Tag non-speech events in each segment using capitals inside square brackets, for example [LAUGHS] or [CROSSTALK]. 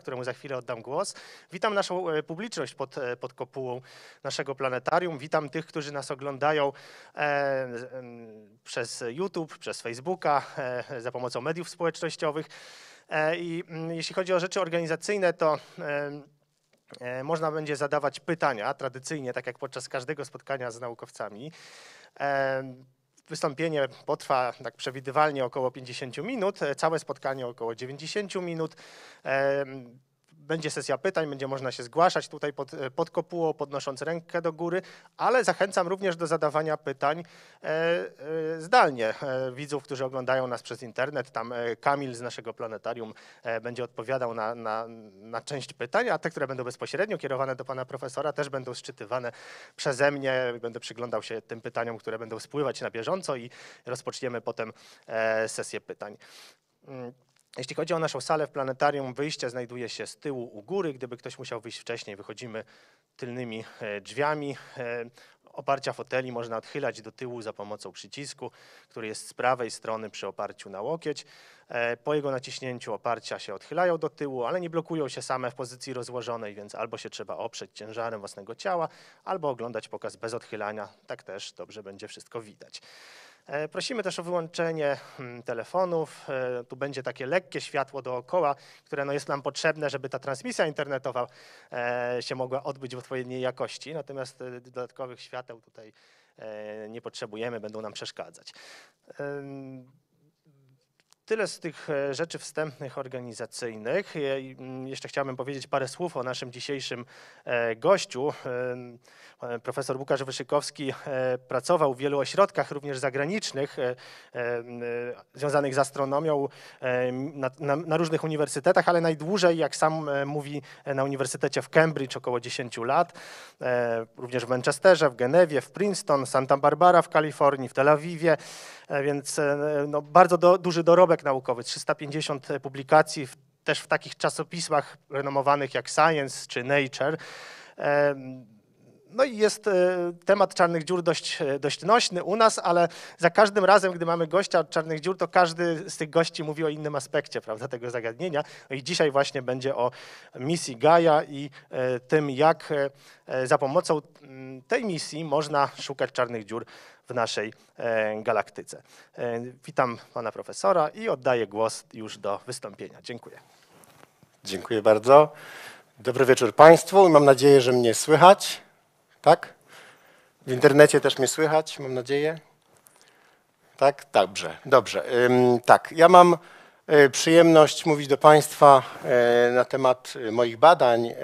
któremu za chwilę oddam głos. Witam naszą e, publiczność pod, e, pod kopułą naszego planetarium. Witam tych, którzy nas oglądają e, przez YouTube, przez Facebooka, e, za pomocą mediów społecznościowych. E, I mm, jeśli chodzi o rzeczy organizacyjne, to e, można będzie zadawać pytania tradycyjnie, tak jak podczas każdego spotkania z naukowcami. Wystąpienie potrwa tak przewidywalnie około 50 minut, całe spotkanie około 90 minut będzie sesja pytań, będzie można się zgłaszać tutaj pod, e, pod kopułą, podnosząc rękę do góry, ale zachęcam również do zadawania pytań e, e, zdalnie widzów, którzy oglądają nas przez internet. Tam Kamil z naszego planetarium będzie odpowiadał na, na, na część pytań, a te, które będą bezpośrednio kierowane do pana profesora, też będą szczytywane przeze mnie. Będę przyglądał się tym pytaniom, które będą spływać na bieżąco i rozpoczniemy potem sesję pytań. Mm. Jeśli chodzi o naszą salę w planetarium, wyjście znajduje się z tyłu u góry. Gdyby ktoś musiał wyjść wcześniej, wychodzimy tylnymi e, drzwiami. E, oparcia foteli można odchylać do tyłu za pomocą przycisku, który jest z prawej strony przy oparciu na łokieć. E, po jego naciśnięciu oparcia się odchylają do tyłu, ale nie blokują się same w pozycji rozłożonej, więc albo się trzeba oprzeć ciężarem własnego ciała, albo oglądać pokaz bez odchylania. Tak też dobrze będzie wszystko widać. E, prosimy też o wyłączenie hmm, telefonów. E, tu będzie takie lekkie światło dookoła, które no jest nam potrzebne, żeby ta transmisja internetowa e, się mogła odbyć w odpowiedniej jakości. Natomiast dodatkowych świateł tutaj nie potrzebujemy, będą nam przeszkadzać. Tyle z tych e, rzeczy wstępnych organizacyjnych. Mm, jeszcze chciałbym powiedzieć parę słów o naszym dzisiejszym e, gościu. E, profesor Łukasz Wyszykowski pracował w wielu ośrodkach, również zagranicznych, związanych z astronomią na, na, na różnych uniwersytetach, ale najdłużej, jak sam mówi, na Uniwersytecie w Cambridge około 10 lat, również w Manchesterze, w Genewie, w Princeton, Santa Barbara w Kalifornii, w Tel Awiwie. E, więc e, no, bardzo do, duży dorobek naukowy, 350 e, publikacji w, też w takich czasopismach renomowanych jak Science czy Nature. No i jest temat czarnych dziur dość, dość nośny u nas, ale za każdym razem, gdy mamy gościa od czarnych dziur, to każdy z tych gości mówi o innym aspekcie prawda, tego zagadnienia. No I dzisiaj właśnie będzie o misji Gaia i tym, jak za pomocą tej misji można szukać czarnych dziur w naszej e, galaktyce. E, witam pana profesora i oddaję głos już do wystąpienia. Dziękuję. Dziękuję bardzo. Dobry wieczór Państwu. Mam nadzieję, że mnie słychać. Tak? W internecie też mnie słychać, mam nadzieję. Tak? Dobrze, dobrze. Tak, ja mam e, przyjemność mówić do Państwa na temat moich badań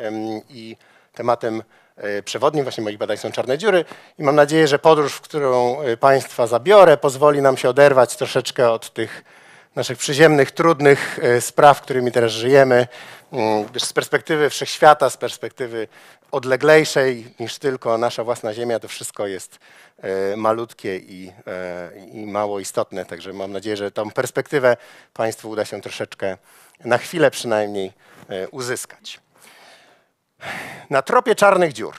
i tematem E, przewodnim właśnie moich badań są czarne dziury i mam nadzieję, że podróż, w którą e, Państwa zabiorę, pozwoli nam się oderwać troszeczkę od tych naszych przyziemnych, trudnych e, spraw, którymi teraz żyjemy, mm, z perspektywy wszechświata, z perspektywy odleglejszej niż tylko nasza własna Ziemia, to wszystko jest malutkie i, i mało istotne. Także mam nadzieję, że tą perspektywę Państwu uda się troszeczkę na chwilę przynajmniej uzyskać. Na tropie czarnych dziur.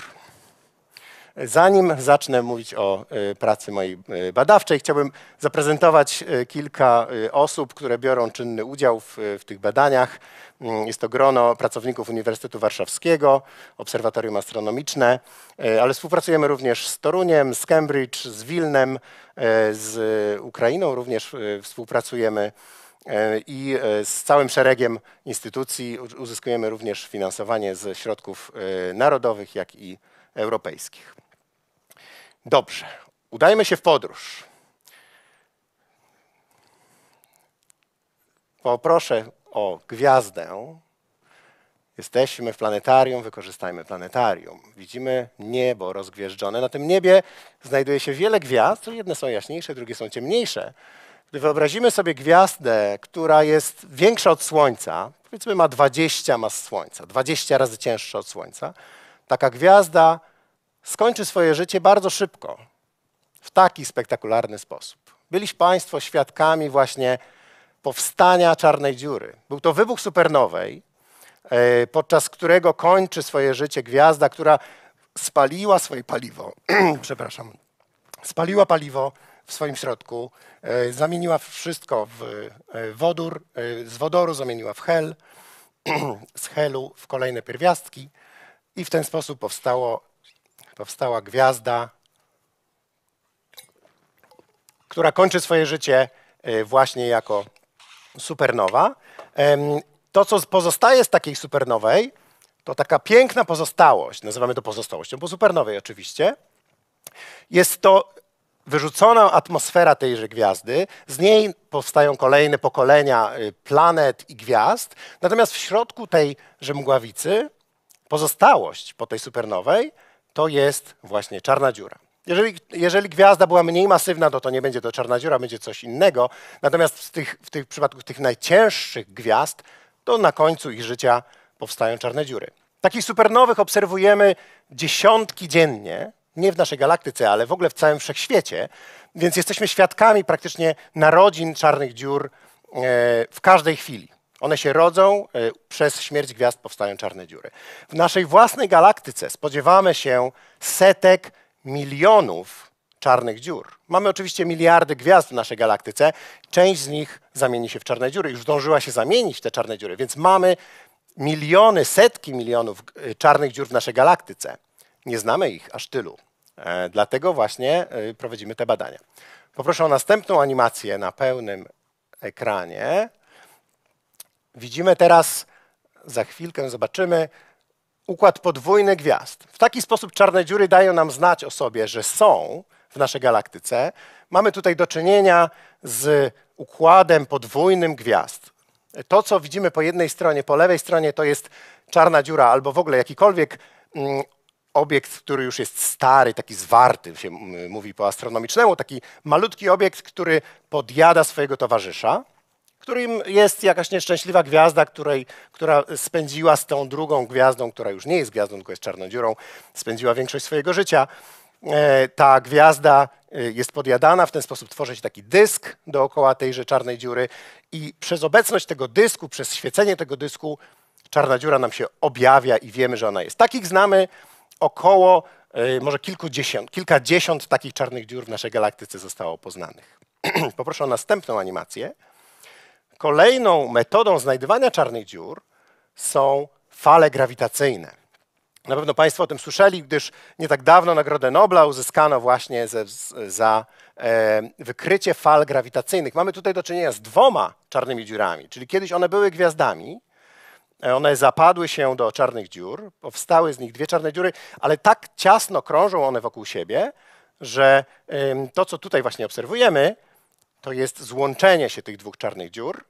Zanim zacznę mówić o y, pracy mojej y, badawczej, chciałbym zaprezentować y, kilka osób, które biorą czynny udział w, w tych badaniach. Mm, jest to grono pracowników Uniwersytetu Warszawskiego, Obserwatorium Astronomiczne, ale współpracujemy również z Toruniem, z Cambridge, z Wilnem, z Ukrainą również współpracujemy. E, i e, z całym szeregiem instytucji uzyskujemy również finansowanie z środków e, narodowych, jak i europejskich. Dobrze, udajmy się w podróż. Poproszę o gwiazdę. Jesteśmy w planetarium, wykorzystajmy planetarium. Widzimy niebo rozgwieżdżone. Na tym niebie znajduje się wiele gwiazd. Jedne są jaśniejsze, drugie są ciemniejsze. Gdy wyobrazimy sobie gwiazdę, która jest większa od Słońca, powiedzmy ma 20 mas Słońca, 20 razy cięższa od Słońca, taka gwiazda skończy swoje życie bardzo szybko, w taki spektakularny sposób. Byliście Państwo świadkami właśnie powstania czarnej dziury. Był to wybuch supernowej, e, podczas którego kończy swoje życie gwiazda, która spaliła swoje paliwo, [CLEARS THROAT] przepraszam, spaliła paliwo w swoim środku, e, zamieniła wszystko w e, wodór, e, z wodoru zamieniła w hel, [CLEARS THROAT] z helu w kolejne pierwiastki i w ten sposób powstało, powstała gwiazda, która kończy swoje życie właśnie jako supernowa. To, co pozostaje z takiej supernowej, to taka piękna pozostałość, nazywamy to pozostałością po supernowej oczywiście, jest to wyrzucona atmosfera tejże gwiazdy, z niej powstają kolejne pokolenia y, planet i gwiazd, natomiast w środku tejże mgławicy pozostałość po tej supernowej to jest właśnie czarna dziura. Jeżeli, jeżeli, gwiazda była mniej masywna, to, no to nie będzie to czarna dziura, będzie coś innego. Natomiast w, tych, w tych przypadku tych najcięższych gwiazd, to na końcu ich życia powstają czarne dziury. Takich supernowych obserwujemy dziesiątki dziennie, nie w naszej galaktyce, ale w ogóle w całym wszechświecie. Więc jesteśmy świadkami praktycznie narodzin czarnych dziur e, w każdej chwili. One się rodzą, e, przez śmierć gwiazd powstają czarne dziury. W naszej własnej galaktyce spodziewamy się setek milionów czarnych dziur. Mamy oczywiście miliardy gwiazd w naszej galaktyce. Część z nich zamieni się w czarne dziury. Już zdążyła się zamienić te czarne dziury, więc mamy miliony, setki milionów e, czarnych dziur w naszej galaktyce. Nie znamy ich aż tylu. E, dlatego właśnie e, prowadzimy te badania. Poproszę o następną animację na pełnym ekranie. Widzimy teraz, za chwilkę zobaczymy, układ podwójny gwiazd. W taki sposób czarne dziury dają nam znać o sobie, że są w naszej galaktyce. Mamy tutaj do czynienia z układem podwójnym gwiazd. To, co widzimy po jednej stronie, po lewej stronie, to jest czarna dziura albo w ogóle jakikolwiek mm, obiekt, który już jest stary, taki zwarty, się mówi po astronomicznemu, taki malutki obiekt, który podjada swojego towarzysza, którym jest jakaś nieszczęśliwa gwiazda, której, która spędziła z tą drugą gwiazdą, która już nie jest gwiazdą, tylko jest czarną dziurą, spędziła większość swojego życia. E, ta gwiazda e, jest podjadana, w ten sposób tworzy się taki dysk dookoła tejże czarnej dziury i przez obecność tego dysku, przez świecenie tego dysku, czarna dziura nam się objawia i wiemy, że ona jest. Takich znamy około y, może kilkudziesiąt, kilkadziesiąt takich czarnych dziur w naszej galaktyce zostało poznanych. [CLEARS THROAT] Poproszę o następną animację. Kolejną metodą znajdywania czarnych dziur są fale grawitacyjne. Na pewno Państwo o tym słyszeli, gdyż nie tak dawno Nagrodę Nobla uzyskano właśnie ze, za e, wykrycie fal grawitacyjnych. Mamy tutaj do czynienia z dwoma czarnymi dziurami, czyli kiedyś one były gwiazdami, one zapadły się do czarnych dziur, powstały z nich dwie czarne dziury, ale tak ciasno krążą one wokół siebie, że to, co tutaj właśnie obserwujemy, to jest złączenie się tych dwóch czarnych dziur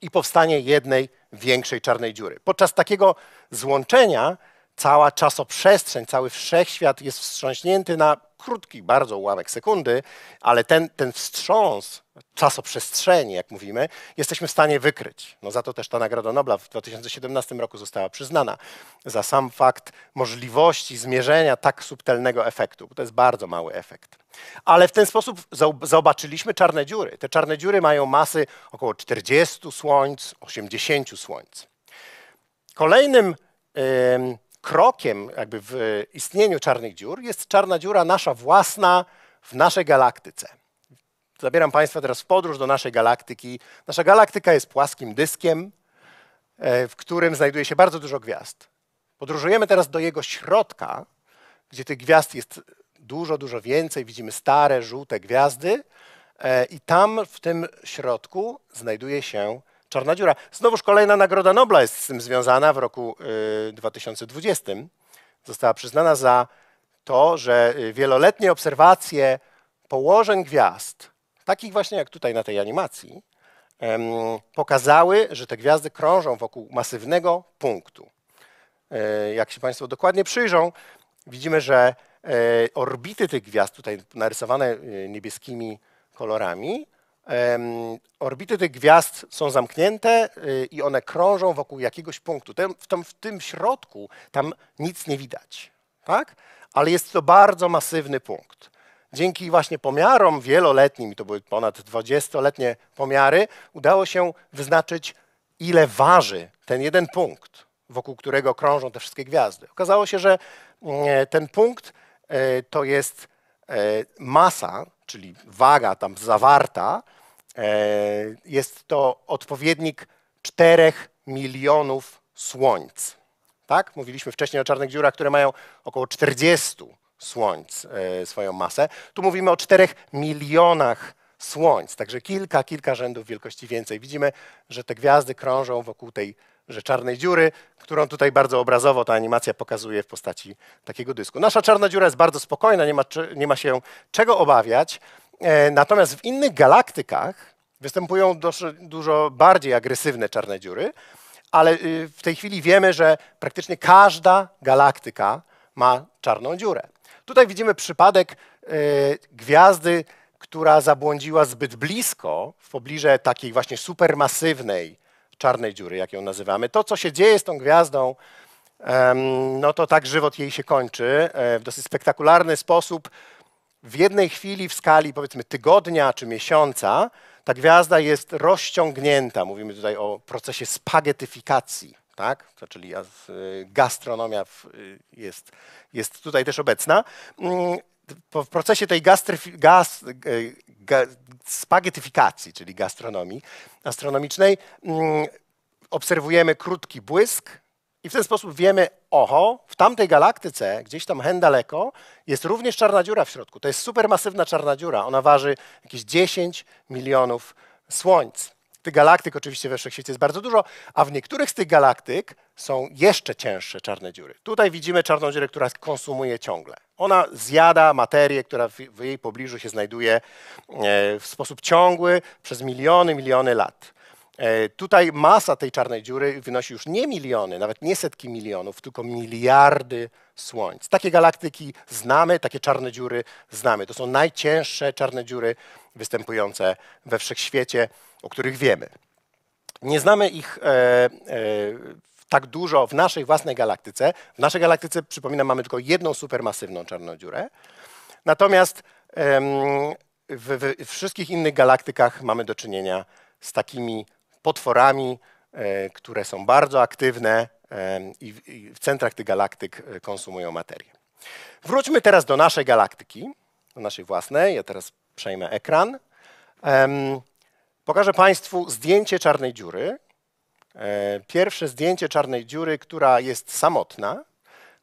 i powstanie jednej większej czarnej dziury. Podczas takiego złączenia cała czasoprzestrzeń, cały wszechświat jest wstrząśnięty na krótki bardzo ułamek sekundy, ale ten, ten wstrząs czasoprzestrzeni, jak mówimy, jesteśmy w stanie wykryć. No za to też ta Nagroda Nobla w 2017 roku została przyznana, za sam fakt możliwości zmierzenia tak subtelnego efektu, bo to jest bardzo mały efekt. Ale w ten sposób zobaczyliśmy czarne dziury. Te czarne dziury mają masy około 40 słońc, 80 słońc. Kolejnym yy, krokiem jakby w istnieniu czarnych dziur jest czarna dziura nasza własna w naszej galaktyce. Zabieram Państwa teraz w podróż do naszej galaktyki. Nasza galaktyka jest płaskim dyskiem, e, w którym znajduje się bardzo dużo gwiazd. Podróżujemy teraz do jego środka, gdzie tych gwiazd jest dużo, dużo więcej. Widzimy stare, żółte gwiazdy. E, I tam w tym środku znajduje się czarna dziura. Znowuż kolejna Nagroda Nobla jest z tym związana w roku 2020. Y, została przyznana za to, że y, wieloletnie obserwacje położeń gwiazd, takich właśnie jak tutaj na tej animacji, pokazały, że te gwiazdy krążą wokół masywnego punktu. E, jak się Państwo dokładnie przyjrzą, widzimy, że e, orbity tych gwiazd, tutaj narysowane y, niebieskimi kolorami, Orbity tych gwiazd są zamknięte y, i one krążą wokół jakiegoś punktu. W tym, w tym środku tam nic nie widać, tak? ale jest to bardzo masywny punkt. Dzięki właśnie pomiarom wieloletnim, to były ponad 20-letnie pomiary, udało się wyznaczyć, ile waży ten jeden punkt, wokół którego krążą te wszystkie gwiazdy. Okazało się, że mm, ten punkt y, to jest y, masa, czyli waga tam zawarta, E, jest to odpowiednik 4 milionów słońc. Tak? Mówiliśmy wcześniej o czarnych dziurach, które mają około 40 słońc e, swoją masę. Tu mówimy o 4 milionach słońc, także kilka, kilka rzędów wielkości więcej. Widzimy, że te gwiazdy krążą wokół tej że czarnej dziury, którą tutaj bardzo obrazowo ta animacja pokazuje w postaci takiego dysku. Nasza czarna dziura jest bardzo spokojna, nie ma, nie ma się czego obawiać. E, natomiast w innych galaktykach występują dużo bardziej agresywne czarne dziury, ale y, w tej chwili wiemy, że praktycznie każda galaktyka ma czarną dziurę. Tutaj widzimy przypadek y, gwiazdy, która zabłądziła zbyt blisko, w pobliżu takiej właśnie supermasywnej czarnej dziury, jak ją nazywamy. To, co się dzieje z tą gwiazdą, no to tak żywot jej się kończy e, w dosyć spektakularny sposób w jednej chwili w skali powiedzmy tygodnia czy miesiąca ta gwiazda jest rozciągnięta. Mówimy tutaj o procesie spagetyfikacji, tak? czyli y, gastronomia y, jest, jest tutaj też obecna. Mm, w procesie tej gastryfi, y, ga, spagetyfikacji, czyli gastronomii astronomicznej, mm, obserwujemy krótki błysk, i w ten sposób wiemy, oho, w tamtej galaktyce, gdzieś tam hen daleko, jest również czarna dziura w środku. To jest supermasywna czarna dziura. Ona waży jakieś 10 milionów słońc. Tych galaktyk oczywiście we wszechświecie jest bardzo dużo, a w niektórych z tych galaktyk są jeszcze cięższe czarne dziury. Tutaj widzimy czarną dziurę, która konsumuje ciągle. Ona zjada materię, która w jej pobliżu się znajduje e, w sposób ciągły przez miliony, miliony lat. E, tutaj masa tej czarnej dziury wynosi już nie miliony, nawet nie setki milionów, tylko miliardy słońc. Takie galaktyki znamy, takie czarne dziury znamy. To są najcięższe czarne dziury występujące we wszechświecie, o których wiemy. Nie znamy ich e, e, tak dużo w naszej własnej galaktyce. W naszej galaktyce, przypominam, mamy tylko jedną supermasywną czarną dziurę. Natomiast e, w, w, w wszystkich innych galaktykach mamy do czynienia z takimi potworami, e, które są bardzo aktywne e, i w centrach tych galaktyk e, konsumują materię. Wróćmy teraz do naszej galaktyki, do naszej własnej. Ja teraz przejmę ekran. Pokażę Państwu zdjęcie czarnej dziury. Pierwsze zdjęcie czarnej dziury, która jest samotna,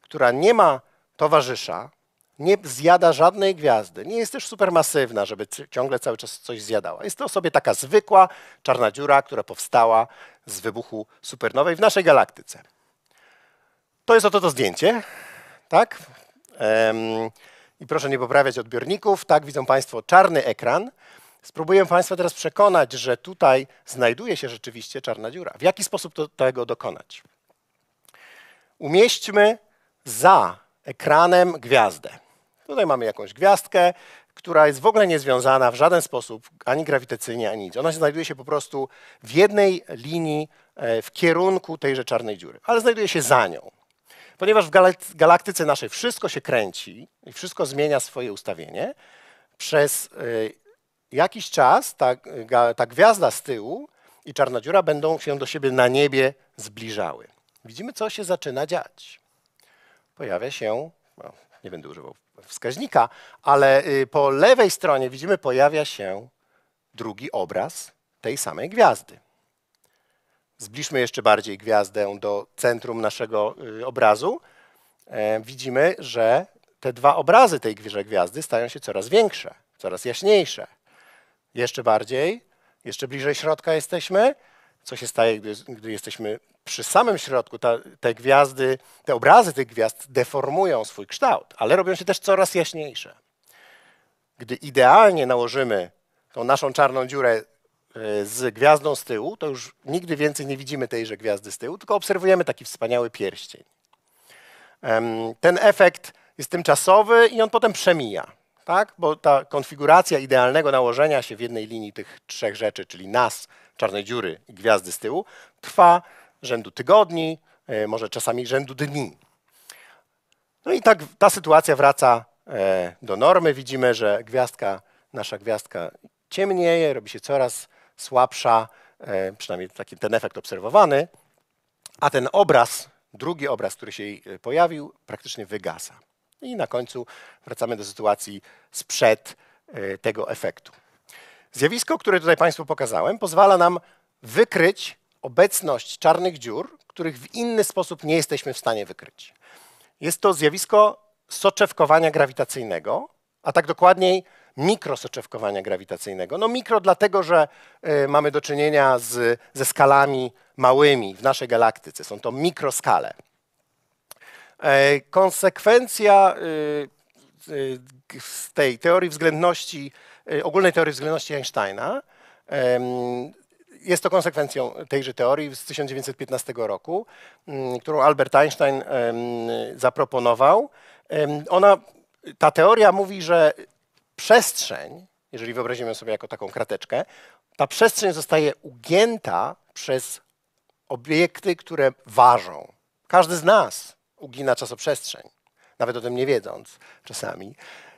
która nie ma towarzysza, nie zjada żadnej gwiazdy. Nie jest też supermasywna, żeby ciągle cały czas coś zjadała. Jest to sobie taka zwykła czarna dziura, która powstała z wybuchu supernowej w naszej galaktyce. To jest oto to zdjęcie, tak? Ehm, I proszę nie poprawiać odbiorników. Tak, widzą Państwo czarny ekran. Spróbuję Państwa teraz przekonać, że tutaj znajduje się rzeczywiście czarna dziura. W jaki sposób to, tego dokonać? Umieśćmy za ekranem gwiazdę. Tutaj mamy jakąś gwiazdkę, która jest w ogóle niezwiązana w żaden sposób, ani grawitacyjnie, ani nic. Ona się znajduje się po prostu w jednej linii e, w kierunku tejże czarnej dziury, ale znajduje się za nią. Ponieważ w galaktyce naszej wszystko się kręci i wszystko zmienia swoje ustawienie, przez e, jakiś czas ta, ta gwiazda z tyłu i czarna dziura będą się do siebie na niebie zbliżały. Widzimy, co się zaczyna dziać. Pojawia się, no, nie będę używał wskaźnika, ale y, po lewej stronie widzimy, pojawia się drugi obraz tej samej gwiazdy. Zbliżmy jeszcze bardziej gwiazdę do centrum naszego y, obrazu. E, widzimy, że te dwa obrazy tej gwiazdy stają się coraz większe, coraz jaśniejsze. Jeszcze bardziej, jeszcze bliżej środka jesteśmy co się staje, gdy, gdy jesteśmy przy samym środku. Ta, te gwiazdy, te obrazy tych gwiazd deformują swój kształt, ale robią się też coraz jaśniejsze. Gdy idealnie nałożymy tą naszą czarną dziurę e, z gwiazdą z tyłu, to już nigdy więcej nie widzimy tejże gwiazdy z tyłu, tylko obserwujemy taki wspaniały pierścień. Ten efekt jest tymczasowy i on potem przemija, tak? bo ta konfiguracja idealnego nałożenia się w jednej linii tych trzech rzeczy, czyli nas, czarnej dziury i gwiazdy z tyłu, trwa rzędu tygodni, e, może czasami rzędu dni. No i tak ta sytuacja wraca e, do normy. Widzimy, że gwiazdka, nasza gwiazdka ciemnieje, robi się coraz słabsza, e, przynajmniej taki ten efekt obserwowany, a ten obraz, drugi obraz, który się jej pojawił, praktycznie wygasa. I na końcu wracamy do sytuacji sprzed tego efektu. Zjawisko, które tutaj Państwu pokazałem, pozwala nam wykryć obecność czarnych dziur, których w inny sposób nie jesteśmy w stanie wykryć. Jest to zjawisko soczewkowania grawitacyjnego, a tak dokładniej mikrosoczewkowania grawitacyjnego. No mikro dlatego, że y, mamy do czynienia z, ze skalami małymi w naszej galaktyce. Są to mikroskale. E, konsekwencja y, y z tej teorii względności Y, ogólnej teorii względności Einsteina. Jest to konsekwencją tejże teorii z 1915 roku, mm, którą Albert Einstein zaproponował. Ona, ta teoria mówi, że przestrzeń, jeżeli wyobrazimy sobie jako taką krateczkę, ta przestrzeń zostaje ugięta przez obiekty, które ważą. Każdy z nas ugina czasoprzestrzeń, nawet o tym nie wiedząc czasami.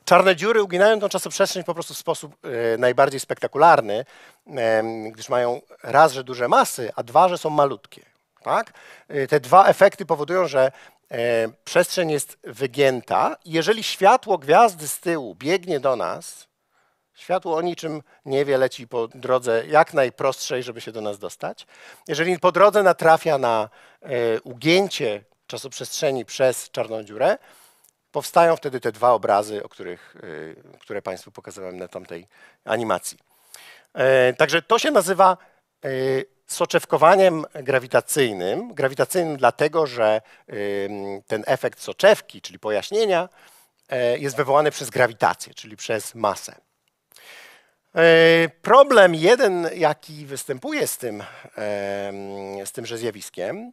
Czarne dziury uginają tą czasoprzestrzeń po prostu w sposób e, najbardziej spektakularny, e, gdyż mają raz, że duże masy, a dwa, że są malutkie. Tak? E, te dwa efekty powodują, że przestrzeń jest wygięta. Jeżeli światło gwiazdy z tyłu biegnie do nas, światło o niczym nie wie, leci po drodze jak najprostszej, żeby się do nas dostać. Jeżeli po drodze natrafia na ugięcie czasoprzestrzeni przez czarną dziurę, Powstają wtedy te dwa obrazy, o których, y, które Państwu pokazywałem na tamtej animacji. E, także to się nazywa y, soczewkowaniem grawitacyjnym. Grawitacyjnym dlatego, że y, ten efekt soczewki, czyli pojaśnienia, e, jest wywołany przez grawitację, czyli przez masę. E, problem jeden, jaki występuje z tym, z tymże zjawiskiem,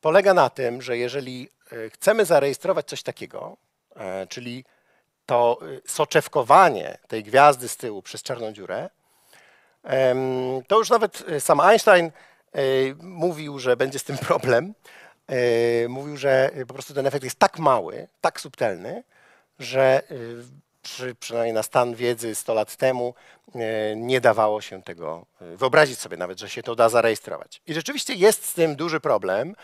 polega na tym, że jeżeli E, chcemy zarejestrować coś takiego, e, czyli to e, soczewkowanie tej gwiazdy z tyłu przez czarną dziurę, to już nawet sam Einstein mówił, że będzie z tym problem. Mówił, że po prostu ten efekt jest tak mały, tak subtelny, że przy, przynajmniej na stan wiedzy 100 lat temu nie dawało się tego wyobrazić sobie nawet, że się to da zarejestrować. I rzeczywiście jest z tym duży problem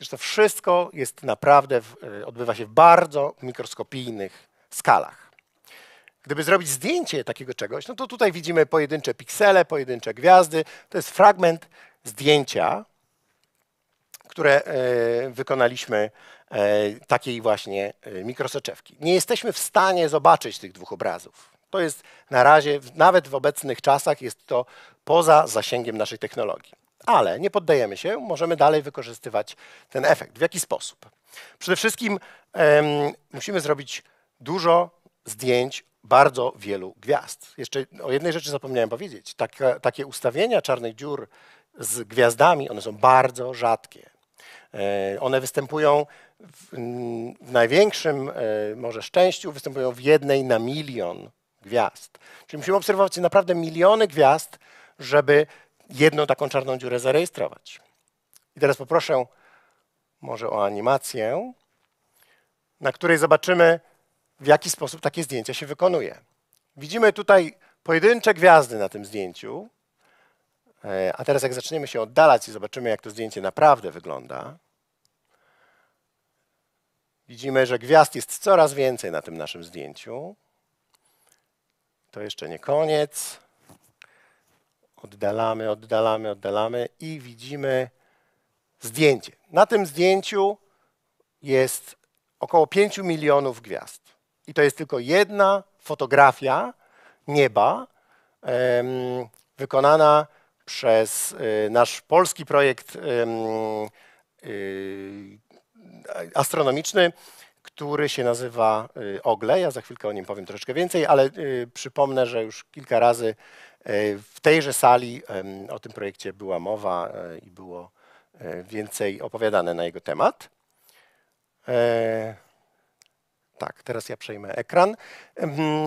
że to wszystko jest naprawdę, e, odbywa się w bardzo mikroskopijnych skalach. Gdyby zrobić zdjęcie takiego czegoś, no to tutaj widzimy pojedyncze piksele, pojedyncze gwiazdy. To jest fragment zdjęcia, które e, wykonaliśmy e, takiej właśnie mikrosoczewki. Nie jesteśmy w stanie zobaczyć tych dwóch obrazów. To jest na razie, nawet w obecnych czasach, jest to poza zasięgiem naszej technologii. Ale nie poddajemy się, możemy dalej wykorzystywać ten efekt. W jaki sposób? Przede wszystkim um, musimy zrobić dużo zdjęć bardzo wielu gwiazd. Jeszcze o jednej rzeczy zapomniałem powiedzieć. Taka, takie ustawienia czarnych dziur z gwiazdami, one są bardzo rzadkie. E, one występują w, w największym e, może szczęściu, występują w jednej na milion gwiazd. Czyli musimy obserwować naprawdę miliony gwiazd, żeby jedną taką czarną dziurę zarejestrować. I teraz poproszę może o animację, na której zobaczymy, w jaki sposób takie zdjęcia się wykonuje. Widzimy tutaj pojedyncze gwiazdy na tym zdjęciu. E, a teraz jak zaczniemy się oddalać i zobaczymy, jak to zdjęcie naprawdę wygląda, widzimy, że gwiazd jest coraz więcej na tym naszym zdjęciu. To jeszcze nie koniec oddalamy, oddalamy, oddalamy i widzimy zdjęcie. Na tym zdjęciu jest około 5 milionów gwiazd. I to jest tylko jedna fotografia nieba um, wykonana przez y, nasz polski projekt y, y, astronomiczny, który się nazywa y, OGLE. Ja za chwilkę o nim powiem troszeczkę więcej, ale y, przypomnę, że już kilka razy E, w tejże sali o tym projekcie była mowa e, i było e, więcej opowiadane na jego temat. Tak, teraz ja przejmę ekran.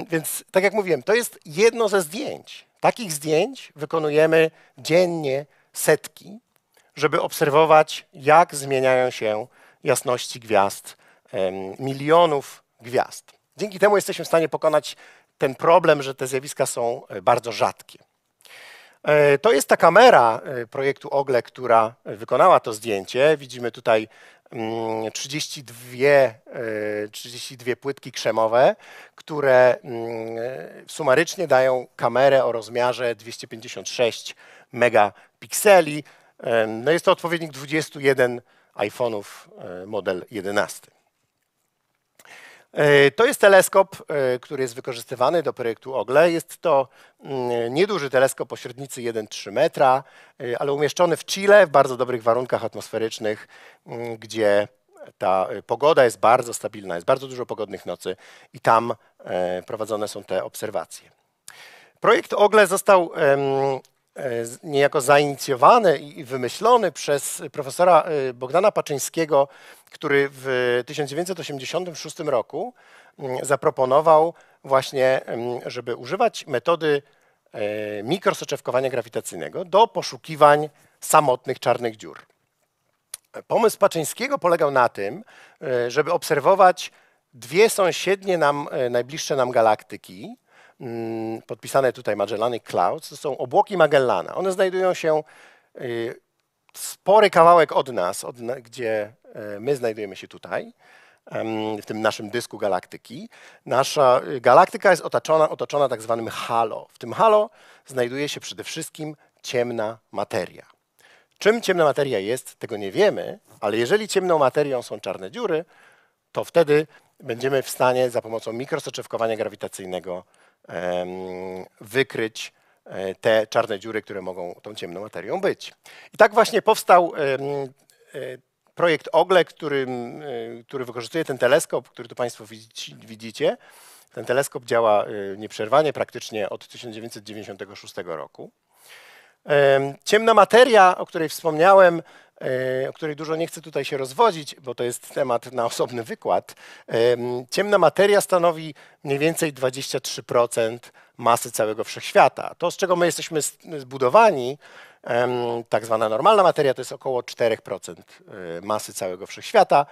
Więc tak jak mówiłem, to jest jedno ze zdjęć. Takich zdjęć wykonujemy dziennie setki, żeby obserwować, jak zmieniają się jasności gwiazd, milionów gwiazd. Dzięki temu jesteśmy w stanie pokonać ten problem, że te zjawiska są e, bardzo rzadkie. E, to jest ta kamera e, projektu OGLE, która wykonała to zdjęcie. Widzimy tutaj 32, mm, 32 płytki krzemowe, które mm, sumarycznie dają kamerę o rozmiarze 256 megapikseli. No jest to odpowiednik 21 iPhone'ów model 11. E, to jest teleskop, e, który jest wykorzystywany do projektu OGLE. Jest to mm, nieduży teleskop o średnicy 1,3 metra, e, ale umieszczony w Chile w bardzo dobrych warunkach atmosferycznych, mm, gdzie ta pogoda jest bardzo stabilna, jest bardzo dużo pogodnych nocy i tam prowadzone są te obserwacje. Projekt OGLE został E, niejako zainicjowany i wymyślony przez profesora e, Bogdana Paczyńskiego, który w 1986 roku mm, zaproponował właśnie, mm, żeby używać metody e, mikrosoczewkowania grawitacyjnego do poszukiwań samotnych czarnych dziur. Pomysł Paczyńskiego polegał na tym, żeby obserwować dwie sąsiednie nam, najbliższe nam galaktyki, Mm, podpisane tutaj Magellanic Clouds, to są obłoki Magellana. One znajdują się y, spory kawałek od nas, od, gdzie y, my znajdujemy się tutaj, w tym naszym dysku galaktyki. Nasza y, galaktyka jest otoczona, otoczona tak zwanym halo. W tym halo znajduje się przede wszystkim ciemna materia. Czym ciemna materia jest, tego nie wiemy, ale jeżeli ciemną materią są czarne dziury, to wtedy będziemy w stanie za pomocą mikrosoczewkowania grawitacyjnego wykryć e, te czarne dziury, które mogą tą ciemną materią być. I tak właśnie powstał e, projekt OGLE, który, e, który wykorzystuje ten teleskop, który tu Państwo widzicie. Ten teleskop działa nieprzerwanie praktycznie od 1996 roku. Ciemna materia, o której wspomniałem, E, o której dużo nie chcę tutaj się rozwodzić, bo to jest temat na osobny wykład. E, ciemna materia stanowi mniej więcej 23% masy całego wszechświata. To, z czego my jesteśmy zbudowani, tak zwana normalna materia, to jest około 4% e, masy całego wszechświata.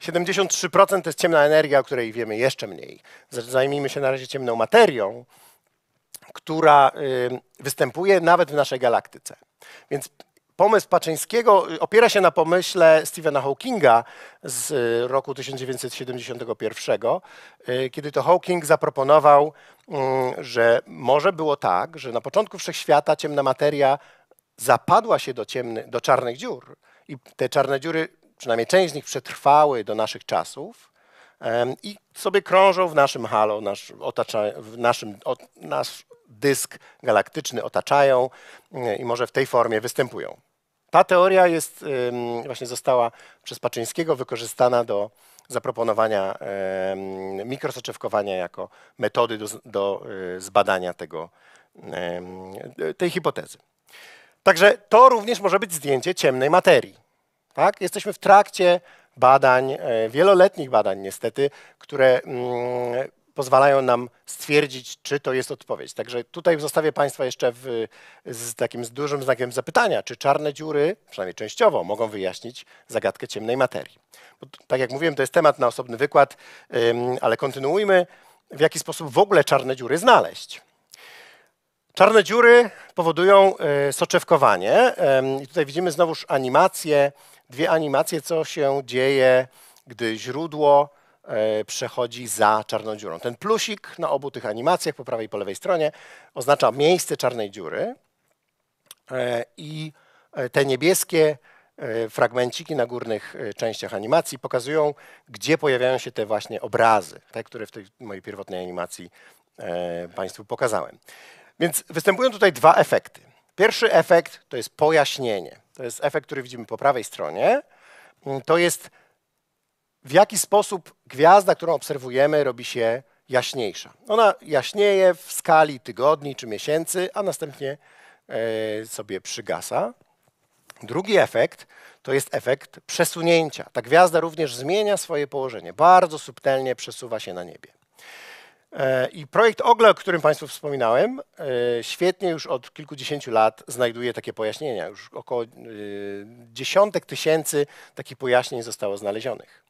73% to jest ciemna energia, o której wiemy jeszcze mniej. Zajmijmy się na razie ciemną materią, która występuje nawet w naszej galaktyce. Więc pomysł Paczyńskiego y, opiera się na pomyśle Stephena Hawkinga z y, roku 1971, y, kiedy to Hawking zaproponował, mm, że może było tak, że na początku wszechświata ciemna materia zapadła się do, ciemny, do czarnych dziur i te czarne dziury, przynajmniej część z nich przetrwały do naszych czasów i sobie krążą w naszym halo, nasz, otacza, w naszym, o, nasz dysk galaktyczny otaczają i może w tej formie występują. Ta teoria jest, właśnie została przez Paczyńskiego wykorzystana do zaproponowania mikrosoczewkowania jako metody do, do e, zbadania tego, tej hipotezy. Także to również może być zdjęcie ciemnej materii. Tak? Jesteśmy w trakcie badań, e, wieloletnich badań niestety, które mm, pozwalają nam stwierdzić, czy to jest odpowiedź. Także tutaj zostawię Państwa jeszcze w, z takim z dużym znakiem zapytania, czy czarne dziury, przynajmniej częściowo, mogą wyjaśnić zagadkę ciemnej materii. Bo, tak jak mówiłem, to jest temat na osobny wykład, ale kontynuujmy, w jaki sposób w ogóle czarne dziury znaleźć. Czarne dziury powodują y, soczewkowanie. I tutaj widzimy znowuż animację, dwie animacje, co się dzieje, gdy źródło E, przechodzi za czarną dziurą. Ten plusik na obu tych animacjach po prawej i po lewej stronie oznacza miejsce czarnej dziury e, i e, te niebieskie fragmenciki na górnych częściach animacji pokazują, gdzie pojawiają się te właśnie obrazy, te, które w tej mojej pierwotnej animacji Państwu pokazałem. Więc występują tutaj dwa efekty. Pierwszy efekt to jest pojaśnienie. To jest efekt, który widzimy po prawej stronie. To jest w jaki sposób gwiazda, którą obserwujemy, robi się jaśniejsza. Ona jaśnieje w skali tygodni czy miesięcy, a następnie e, sobie przygasa. Drugi efekt to jest efekt przesunięcia. Ta gwiazda również zmienia swoje położenie, bardzo subtelnie przesuwa się na niebie. E, I projekt OGLE, o którym Państwu wspominałem, e, świetnie już od kilkudziesięciu lat znajduje takie pojaśnienia. Już około dziesiątek tysięcy takich pojaśnień zostało znalezionych.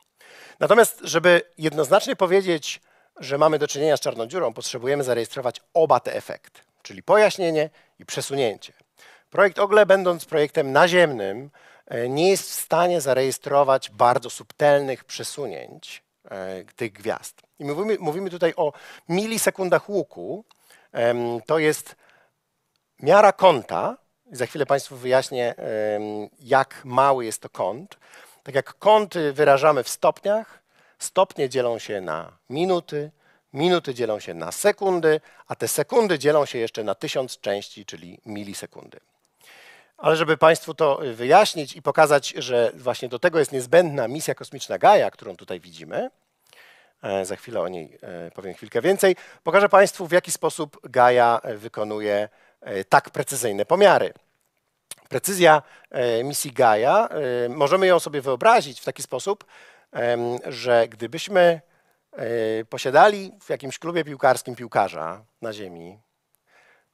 Natomiast, żeby jednoznacznie powiedzieć, że mamy do czynienia z czarną dziurą, potrzebujemy zarejestrować oba te efekty, czyli pojaśnienie i przesunięcie. Projekt OGLE, będąc projektem naziemnym, e, nie jest w stanie zarejestrować bardzo subtelnych przesunięć e, tych gwiazd. I mówimy, mówimy tutaj o milisekundach łuku. To jest miara kąta. Za chwilę Państwu wyjaśnię, jak mały jest to kąt. Tak jak kąty wyrażamy w stopniach, stopnie dzielą się na minuty, minuty dzielą się na sekundy, a te sekundy dzielą się jeszcze na tysiąc części, czyli milisekundy. Ale żeby Państwu to wyjaśnić i pokazać, że właśnie do tego jest niezbędna misja kosmiczna Gaia, którą tutaj widzimy, e, za chwilę o niej e, powiem chwilkę więcej, pokażę Państwu, w jaki sposób Gaia wykonuje e, tak precyzyjne pomiary. Precyzja e, misji Gaia, e, możemy ją sobie wyobrazić w taki sposób, że gdybyśmy e, posiadali w jakimś klubie piłkarskim piłkarza na ziemi,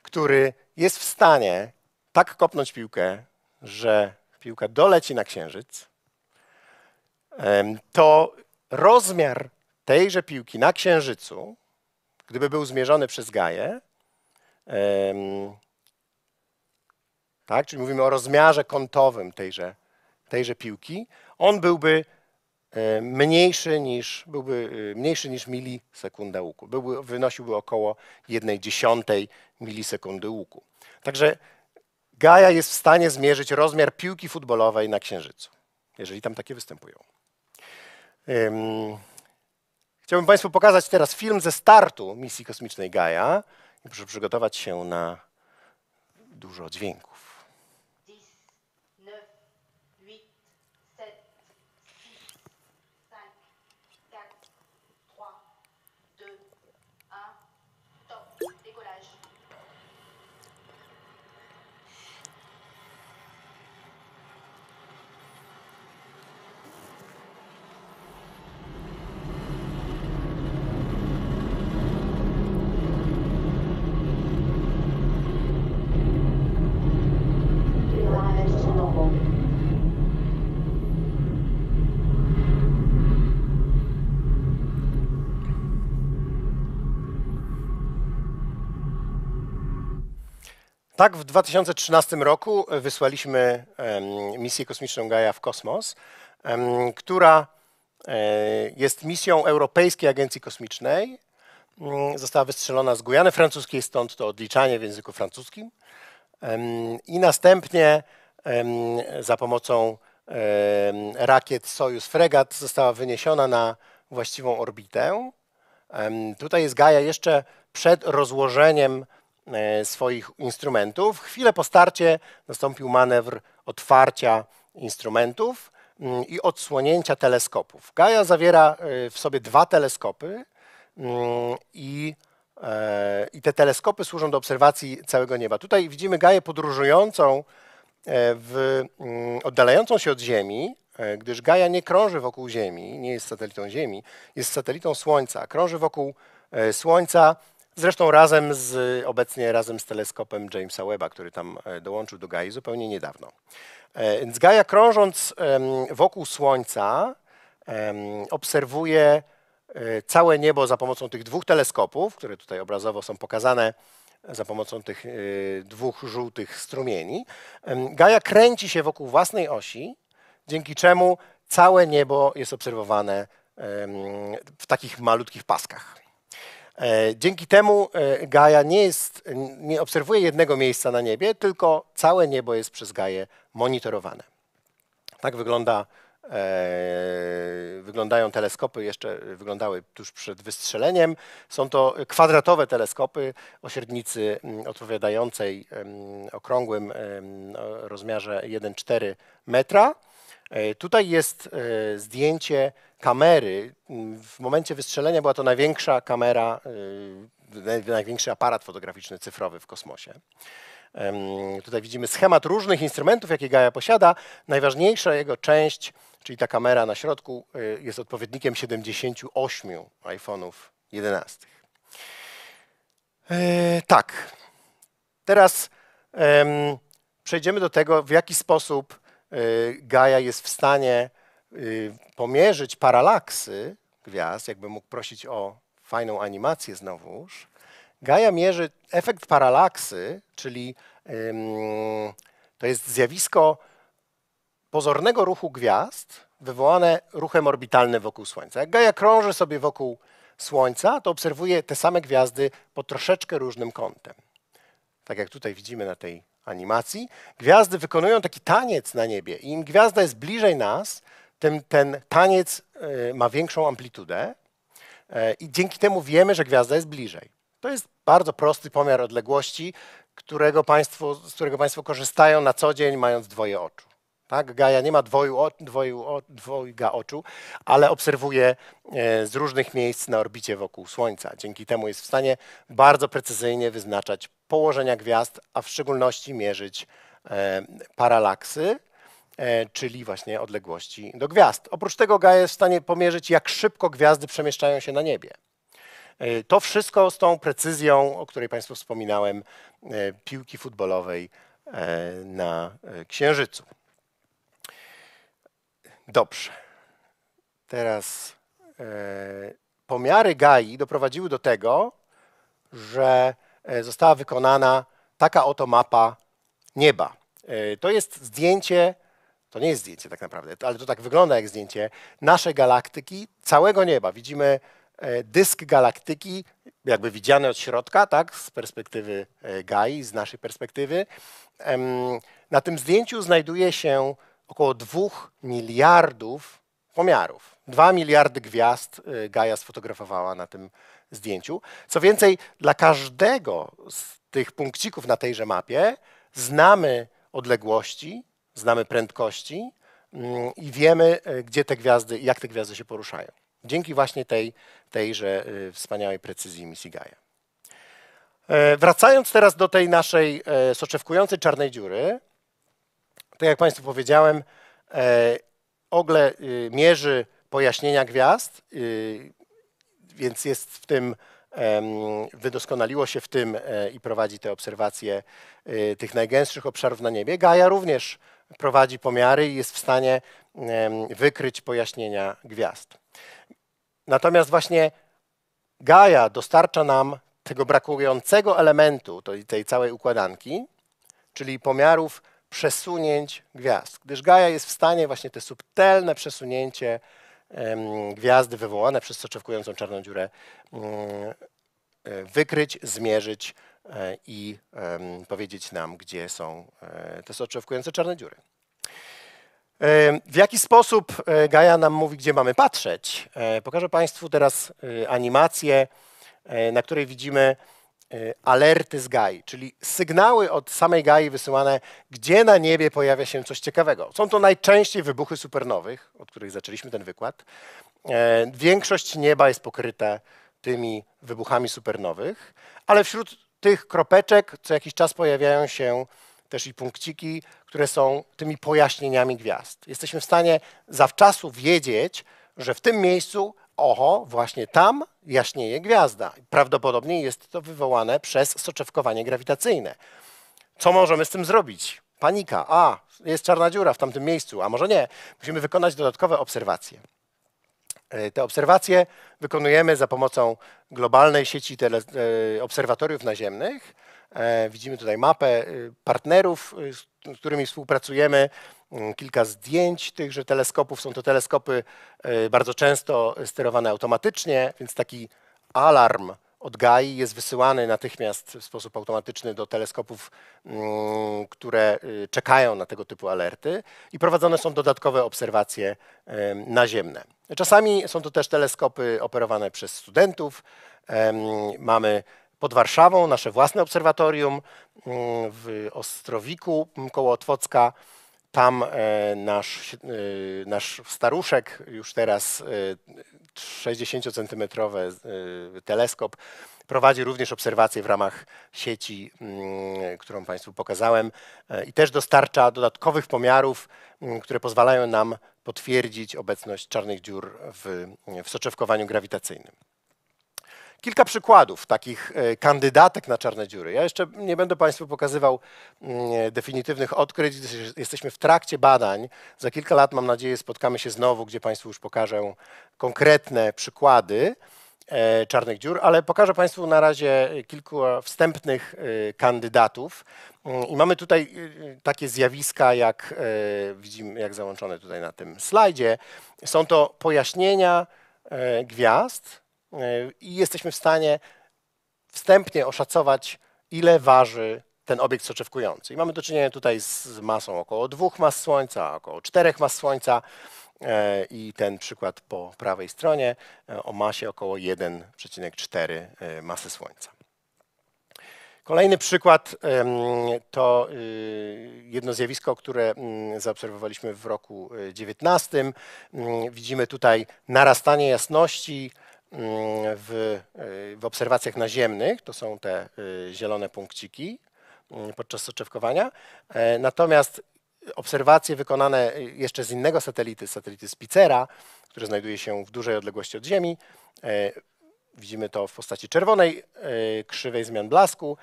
który jest w stanie tak kopnąć piłkę, że piłka doleci na księżyc, to rozmiar tejże piłki na księżycu, gdyby był zmierzony przez Gaję, tak? czyli mówimy o rozmiarze kątowym tejże, tejże piłki, on byłby e, mniejszy niż, byłby e, mniejszy niż milisekunda łuku. Byłby, wynosiłby około 1 dziesiątej milisekundy łuku. Także Gaia jest w stanie zmierzyć rozmiar piłki futbolowej na Księżycu, jeżeli tam takie występują. Chciałbym Państwu pokazać teraz film ze startu misji kosmicznej Gaia. Proszę przygotować się na dużo dźwięku. Tak, w 2013 roku e, wysłaliśmy misję kosmiczną Gaia w kosmos, która e, jest misją Europejskiej Agencji Kosmicznej. Mm, została wystrzelona z Gujany Francuskiej, stąd to odliczanie w języku francuskim. I następnie za pomocą rakiet Sojus Fregat została wyniesiona na właściwą orbitę. Tutaj jest Gaia jeszcze przed rozłożeniem E, swoich instrumentów. Chwilę po starcie nastąpił manewr otwarcia instrumentów mm, i odsłonięcia teleskopów. Gaia zawiera e, w sobie dwa teleskopy mm, i, e, i te teleskopy służą do obserwacji całego nieba. Tutaj widzimy Gaję podróżującą, w, mm, oddalającą się od Ziemi, gdyż Gaia nie krąży wokół Ziemi, nie jest satelitą Ziemi, jest satelitą Słońca. Krąży wokół Słońca Zresztą razem z, obecnie razem z teleskopem Jamesa Webba, który tam e, dołączył do Gaia zupełnie niedawno. E, więc Gaia krążąc wokół Słońca obserwuje e, całe niebo za pomocą tych dwóch teleskopów, które tutaj obrazowo są pokazane za pomocą tych dwóch żółtych strumieni. Gaia kręci się wokół własnej osi, dzięki czemu całe niebo jest obserwowane w takich malutkich paskach. E, dzięki temu e, Gaja nie, jest, nie obserwuje jednego miejsca na niebie, tylko całe niebo jest przez Gaję monitorowane. Tak wygląda, e, wyglądają teleskopy, jeszcze wyglądały tuż przed wystrzeleniem. Są to kwadratowe teleskopy o średnicy mm, odpowiadającej okrągłym rozmiarze 1,4 metra. Tutaj jest zdjęcie kamery. W momencie wystrzelenia była to największa kamera, y, największy aparat fotograficzny cyfrowy w kosmosie. Tutaj widzimy schemat różnych instrumentów, jakie Gaia posiada. Najważniejsza jego część, czyli ta kamera na środku, y, jest odpowiednikiem 78 iPhone'ów 11. E, tak. Teraz przejdziemy do tego, w jaki sposób y, Gaia jest w stanie Y, pomierzyć paralaksy gwiazd, jakbym mógł prosić o fajną animację znowuż, Gaia mierzy efekt paralaksy, czyli to jest zjawisko pozornego ruchu gwiazd wywołane ruchem orbitalnym wokół Słońca. Jak Gaia krąży sobie wokół Słońca, to obserwuje te same gwiazdy po troszeczkę różnym kątem. Tak jak tutaj widzimy na tej animacji, gwiazdy wykonują taki taniec na niebie i im gwiazda jest bliżej nas, tym ten taniec y, ma większą amplitudę y, i dzięki temu wiemy, że gwiazda jest bliżej. To jest bardzo prosty pomiar odległości, którego państwo, z którego Państwo korzystają na co dzień, mając dwoje oczu. Tak? Gaja nie ma dwoju, dwoju, dwojga oczu, ale obserwuje y, z różnych miejsc na orbicie wokół Słońca. Dzięki temu jest w stanie bardzo precyzyjnie wyznaczać położenia gwiazd, a w szczególności mierzyć paralaksy, E, czyli właśnie odległości do gwiazd. Oprócz tego Gaia jest w stanie pomierzyć, jak szybko gwiazdy przemieszczają się na niebie. E, to wszystko z tą precyzją, o której Państwu wspominałem, e, piłki futbolowej na Księżycu. Dobrze. Teraz pomiary Gai doprowadziły do tego, że została wykonana taka oto mapa nieba. To jest zdjęcie to nie jest zdjęcie tak naprawdę, ale to tak wygląda jak zdjęcie naszej galaktyki, całego nieba. Widzimy e, dysk galaktyki, jakby widziany od środka, tak, z perspektywy e, Gai, z naszej perspektywy. Na tym zdjęciu znajduje się około 2 miliardów pomiarów. 2 miliardy gwiazd e, Gaja sfotografowała na tym zdjęciu. Co więcej, dla każdego z tych punkcików na tejże mapie znamy odległości, znamy prędkości mm, i wiemy, e, gdzie te gwiazdy, jak te gwiazdy się poruszają. Dzięki właśnie tej, tejże e, wspaniałej precyzji misji Gaia. E, wracając teraz do tej naszej soczewkującej czarnej dziury, tak jak Państwu powiedziałem, Ogle y, mierzy pojaśnienia gwiazd, y, więc jest w tym, wydoskonaliło się w tym i prowadzi te obserwacje y, tych najgęstszych obszarów na niebie. Gaia również prowadzi pomiary i jest w stanie wykryć pojaśnienia gwiazd. Natomiast właśnie Gaia dostarcza nam tego brakującego elementu tej całej układanki, czyli pomiarów przesunięć gwiazd, gdyż Gaia jest w stanie właśnie te subtelne przesunięcie gwiazdy wywołane przez soczewkującą czarną dziurę mm, e, wykryć, zmierzyć, E, i powiedzieć nam, gdzie są e, te soczewkujące czarne dziury. E, w jaki sposób Gaia nam mówi, gdzie mamy patrzeć? Pokażę Państwu teraz animację, na której widzimy alerty z Gai, czyli sygnały od samej Gai wysyłane, gdzie na niebie pojawia się coś ciekawego. Są to najczęściej wybuchy supernowych, od których zaczęliśmy ten wykład. Większość nieba jest pokryta tymi wybuchami supernowych, ale wśród tych kropeczek co jakiś czas pojawiają się też i punkciki, które są tymi pojaśnieniami gwiazd. Jesteśmy w stanie zawczasu wiedzieć, że w tym miejscu, oho, właśnie tam jaśnieje gwiazda. Prawdopodobnie jest to wywołane przez soczewkowanie grawitacyjne. Co możemy z tym zrobić? Panika. A, jest czarna dziura w tamtym miejscu, a może nie. Musimy wykonać dodatkowe obserwacje. E, te obserwacje wykonujemy za pomocą globalnej sieci tele, e, obserwatoriów naziemnych. E, widzimy tutaj mapę partnerów, z którymi współpracujemy. Mm, kilka zdjęć tychże teleskopów. Są to teleskopy bardzo często sterowane automatycznie, więc taki alarm od Gai jest wysyłany natychmiast w sposób automatyczny do teleskopów, mm, które y, czekają na tego typu alerty i prowadzone są dodatkowe obserwacje naziemne. Czasami są to też teleskopy operowane przez studentów. Mamy pod Warszawą nasze własne obserwatorium mm, w Ostrowiku koło Otwocka tam e, nasz, e, nasz staruszek, już teraz 60-centymetrowy e, teleskop, prowadzi również obserwacje w ramach sieci, mm, którą Państwu pokazałem, i też dostarcza dodatkowych pomiarów, mm, które pozwalają nam potwierdzić obecność czarnych dziur w, w soczewkowaniu grawitacyjnym. Kilka przykładów takich e, kandydatek na czarne dziury. Ja jeszcze nie będę Państwu pokazywał mm, definitywnych odkryć. Jesteśmy w trakcie badań. Za kilka lat, mam nadzieję, spotkamy się znowu, gdzie Państwu już pokażę konkretne przykłady e, czarnych dziur, ale pokażę Państwu na razie kilku wstępnych e, kandydatów. Mm, I mamy tutaj takie zjawiska, jak widzimy, jak załączone tutaj na tym slajdzie. Są to pojaśnienia gwiazd, i jesteśmy w stanie wstępnie oszacować, ile waży ten obiekt soczewkujący. I mamy do czynienia tutaj z masą około dwóch mas Słońca, około czterech mas Słońca e, i ten przykład po prawej stronie e, o masie około 1,4 e, masy Słońca. Kolejny przykład to y, jedno zjawisko, które mm, zaobserwowaliśmy w roku 19. Mm, widzimy tutaj narastanie jasności Mm, w, y, w obserwacjach naziemnych, to są te y, zielone punkciki mm, podczas soczewkowania. E, natomiast obserwacje wykonane y, jeszcze z innego satelity, satelity Spicera, który znajduje się w dużej odległości od Ziemi, e, widzimy to w postaci czerwonej e, krzywej zmian blasku,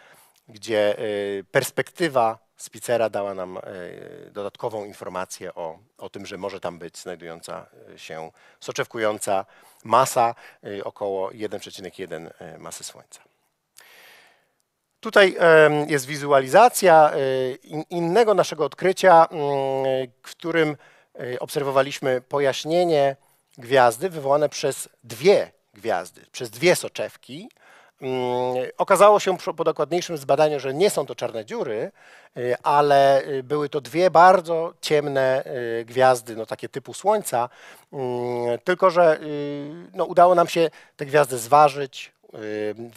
gdzie perspektywa Spicera dała nam e, dodatkową informację o, o tym, że może tam być znajdująca e, się soczewkująca masa e, około 1,1 masy Słońca. Tutaj jest wizualizacja innego naszego odkrycia, w mm, którym obserwowaliśmy pojaśnienie gwiazdy wywołane przez dwie gwiazdy, przez dwie soczewki Mm, okazało się po dokładniejszym zbadaniu, że nie są to czarne dziury, y, ale y, były to dwie bardzo ciemne y, gwiazdy, no takie typu Słońca, mm, tylko że no, udało nam się te gwiazdy zważyć,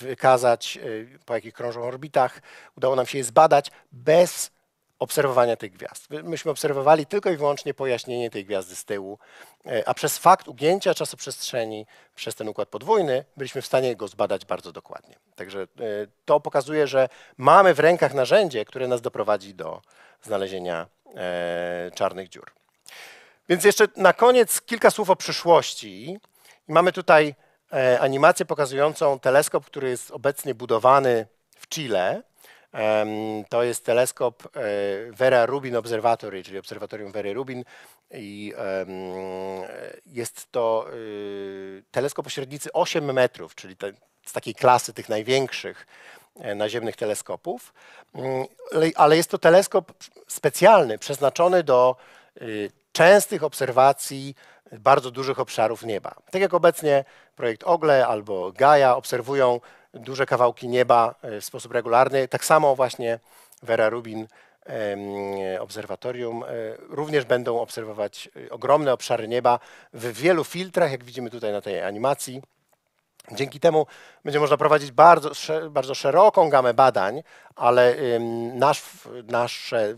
wykazać, po jakich krążą orbitach. Udało nam się je zbadać bez obserwowania tych gwiazd. Myśmy obserwowali tylko i wyłącznie pojaśnienie tej gwiazdy z tyłu, e, a przez fakt ugięcia czasoprzestrzeni przez ten układ podwójny byliśmy w stanie go zbadać bardzo dokładnie. Także e, to pokazuje, że mamy w rękach narzędzie, które nas doprowadzi do znalezienia e, czarnych dziur. Więc jeszcze na koniec kilka słów o przyszłości. Mamy tutaj animację pokazującą teleskop, który jest obecnie budowany w Chile to jest teleskop e, Vera Rubin Observatory, czyli Obserwatorium Vera Rubin. I jest to y, teleskop o średnicy 8 metrów, czyli z takiej klasy tych największych e, naziemnych teleskopów. Mm, ale jest to teleskop specjalny, przeznaczony do y, częstych obserwacji bardzo dużych obszarów nieba. Tak jak obecnie projekt OGLE albo GAIA obserwują duże kawałki nieba e, w sposób regularny. Tak samo właśnie Vera Rubin obserwatorium e, również będą obserwować e, ogromne obszary nieba w wielu filtrach, jak widzimy tutaj na tej animacji. Dzięki temu będzie można prowadzić bardzo, bardzo szeroką gamę badań, ale nasz, nasze,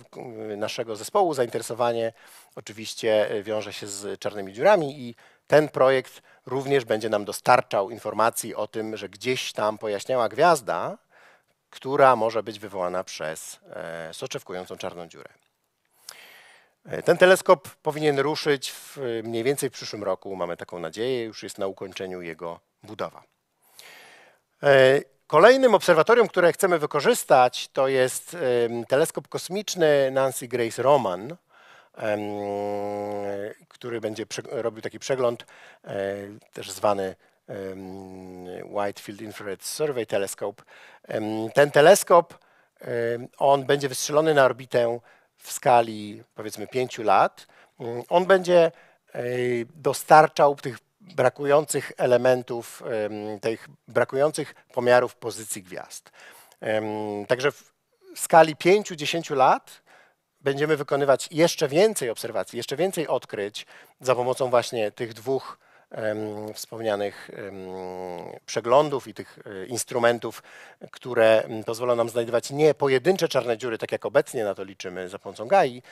naszego zespołu zainteresowanie oczywiście wiąże się z czarnymi dziurami i ten projekt również będzie nam dostarczał informacji o tym, że gdzieś tam pojaśniała gwiazda, która może być wywołana przez e, soczewkującą czarną dziurę. E, ten teleskop powinien ruszyć w e, mniej więcej w przyszłym roku. Mamy taką nadzieję, już jest na ukończeniu jego budowa. Kolejnym obserwatorium, które chcemy wykorzystać, to jest teleskop kosmiczny Nancy Grace Roman, który będzie robił taki przegląd, e, też zwany Wide Field Infrared Survey Telescope. Ten teleskop, on będzie wystrzelony na orbitę w skali powiedzmy 5 lat. Mm, on będzie e, dostarczał tych brakujących elementów, tych brakujących pomiarów pozycji gwiazd. Także w skali 5-10 lat będziemy wykonywać jeszcze więcej obserwacji, jeszcze więcej odkryć za pomocą właśnie tych dwóch wspomnianych przeglądów i tych e, instrumentów, które mm, pozwolą nam znajdować nie pojedyncze czarne dziury, tak jak obecnie na to liczymy za pomocą GAI.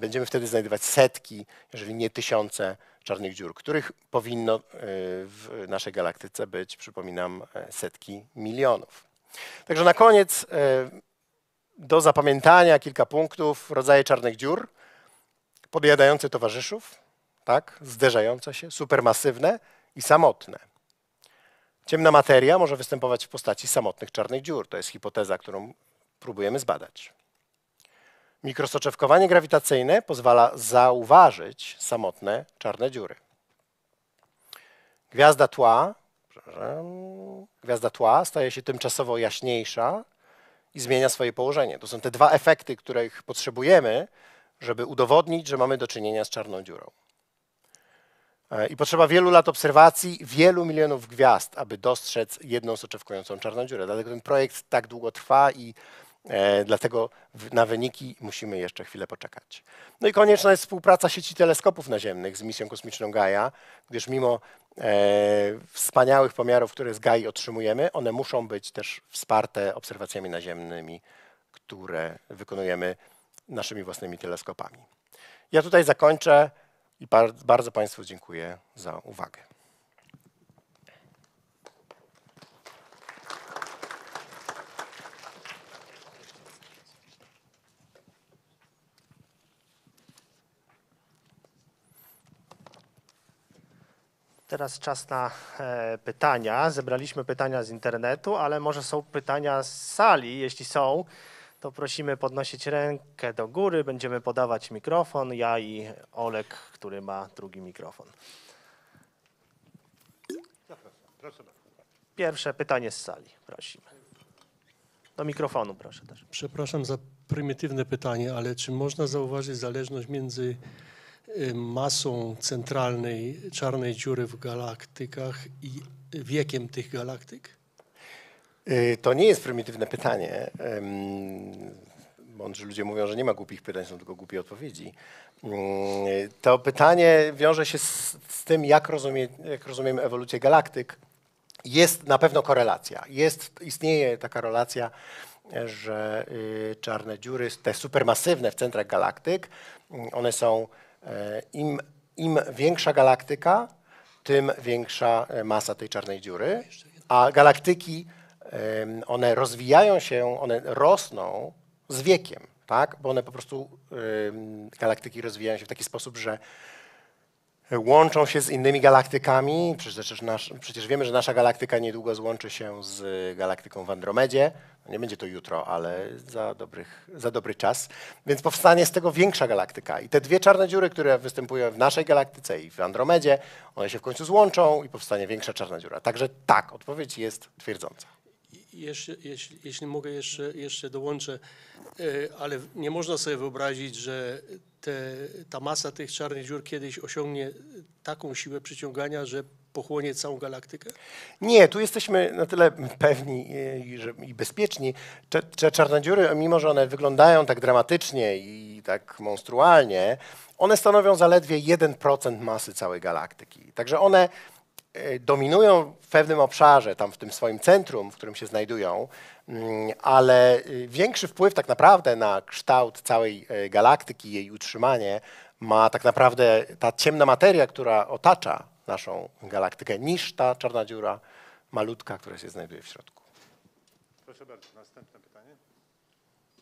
Będziemy wtedy znajdować setki, jeżeli nie tysiące czarnych dziur, których powinno e, w naszej galaktyce być, przypominam, e, setki milionów. Także na koniec do zapamiętania kilka punktów, rodzaje czarnych dziur, podjadające towarzyszów, tak, zderzające się, supermasywne i samotne. Ciemna materia może występować w postaci samotnych czarnych dziur. To jest hipoteza, którą próbujemy zbadać. Mikrosoczewkowanie grawitacyjne pozwala zauważyć samotne czarne dziury. Gwiazda tła, gwiazda tła staje się tymczasowo jaśniejsza, i zmienia swoje położenie. To są te dwa efekty, których potrzebujemy, żeby udowodnić, że mamy do czynienia z czarną dziurą. E, I potrzeba wielu lat obserwacji, wielu milionów gwiazd, aby dostrzec jedną soczewkującą czarną dziurę. Dlatego ten projekt tak długo trwa i e, dlatego na wyniki musimy jeszcze chwilę poczekać. No i konieczna jest współpraca sieci teleskopów naziemnych z misją kosmiczną Gaia, gdyż mimo E, wspaniałych pomiarów, które z GAI otrzymujemy, one muszą być też wsparte obserwacjami naziemnymi, które wykonujemy naszymi własnymi teleskopami. Ja tutaj zakończę i bardzo Państwu dziękuję za uwagę. Teraz czas na e, pytania. Zebraliśmy pytania z internetu, ale może są pytania z sali. Jeśli są, to prosimy podnosić rękę do góry. Będziemy podawać mikrofon. Ja i Olek, który ma drugi mikrofon. Pierwsze pytanie z sali, prosimy. Do mikrofonu proszę też. Przepraszam za prymitywne pytanie, ale czy można zauważyć zależność między Y, masą centralnej czarnej dziury w galaktykach i wiekiem tych galaktyk? Y, to nie jest prymitywne pytanie. Mądrzy ludzie mówią, że nie ma głupich pytań, są tylko głupie odpowiedzi. Y, to pytanie wiąże się z, z tym, jak, rozumie, jak rozumiemy ewolucję galaktyk. Jest na pewno korelacja. Jest, istnieje taka relacja, że czarne dziury, te supermasywne w centrach galaktyk, one są E, Im, Im większa galaktyka, tym większa e, masa tej czarnej dziury, a galaktyki one rozwijają się, one rosną z wiekiem, tak? bo one po prostu galaktyki rozwijają się w taki sposób, że łączą się z innymi galaktykami. Przecież, nasz, przecież, wiemy, że nasza galaktyka niedługo złączy się z y, galaktyką w Andromedzie. No nie będzie to jutro, ale za, dobrych, za dobry czas. Więc powstanie z tego większa galaktyka. I te dwie czarne dziury, które występują w naszej galaktyce i w Andromedzie, one się w końcu złączą i powstanie większa czarna dziura. Także tak, odpowiedź jest twierdząca. Jeśli, jeśli, jeśli mogę, jeszcze, jeszcze dołączę, y, ale nie można sobie wyobrazić, że te, ta masa tych czarnych dziur kiedyś osiągnie taką siłę przyciągania, że pochłonie całą galaktykę? Nie, tu jesteśmy na tyle pewni e, i bezpieczni. Czarne dziury, mimo że one wyglądają tak dramatycznie i tak monstrualnie, one stanowią zaledwie 1% masy całej galaktyki. Także one e, dominują w pewnym obszarze, tam w tym swoim centrum, w którym się znajdują, Mm, ale y, większy wpływ tak naprawdę na kształt całej y, galaktyki, jej utrzymanie ma tak naprawdę ta ciemna materia, która otacza naszą galaktykę, niż ta czarna dziura malutka, która się znajduje w środku. Proszę bardzo, następne pytanie.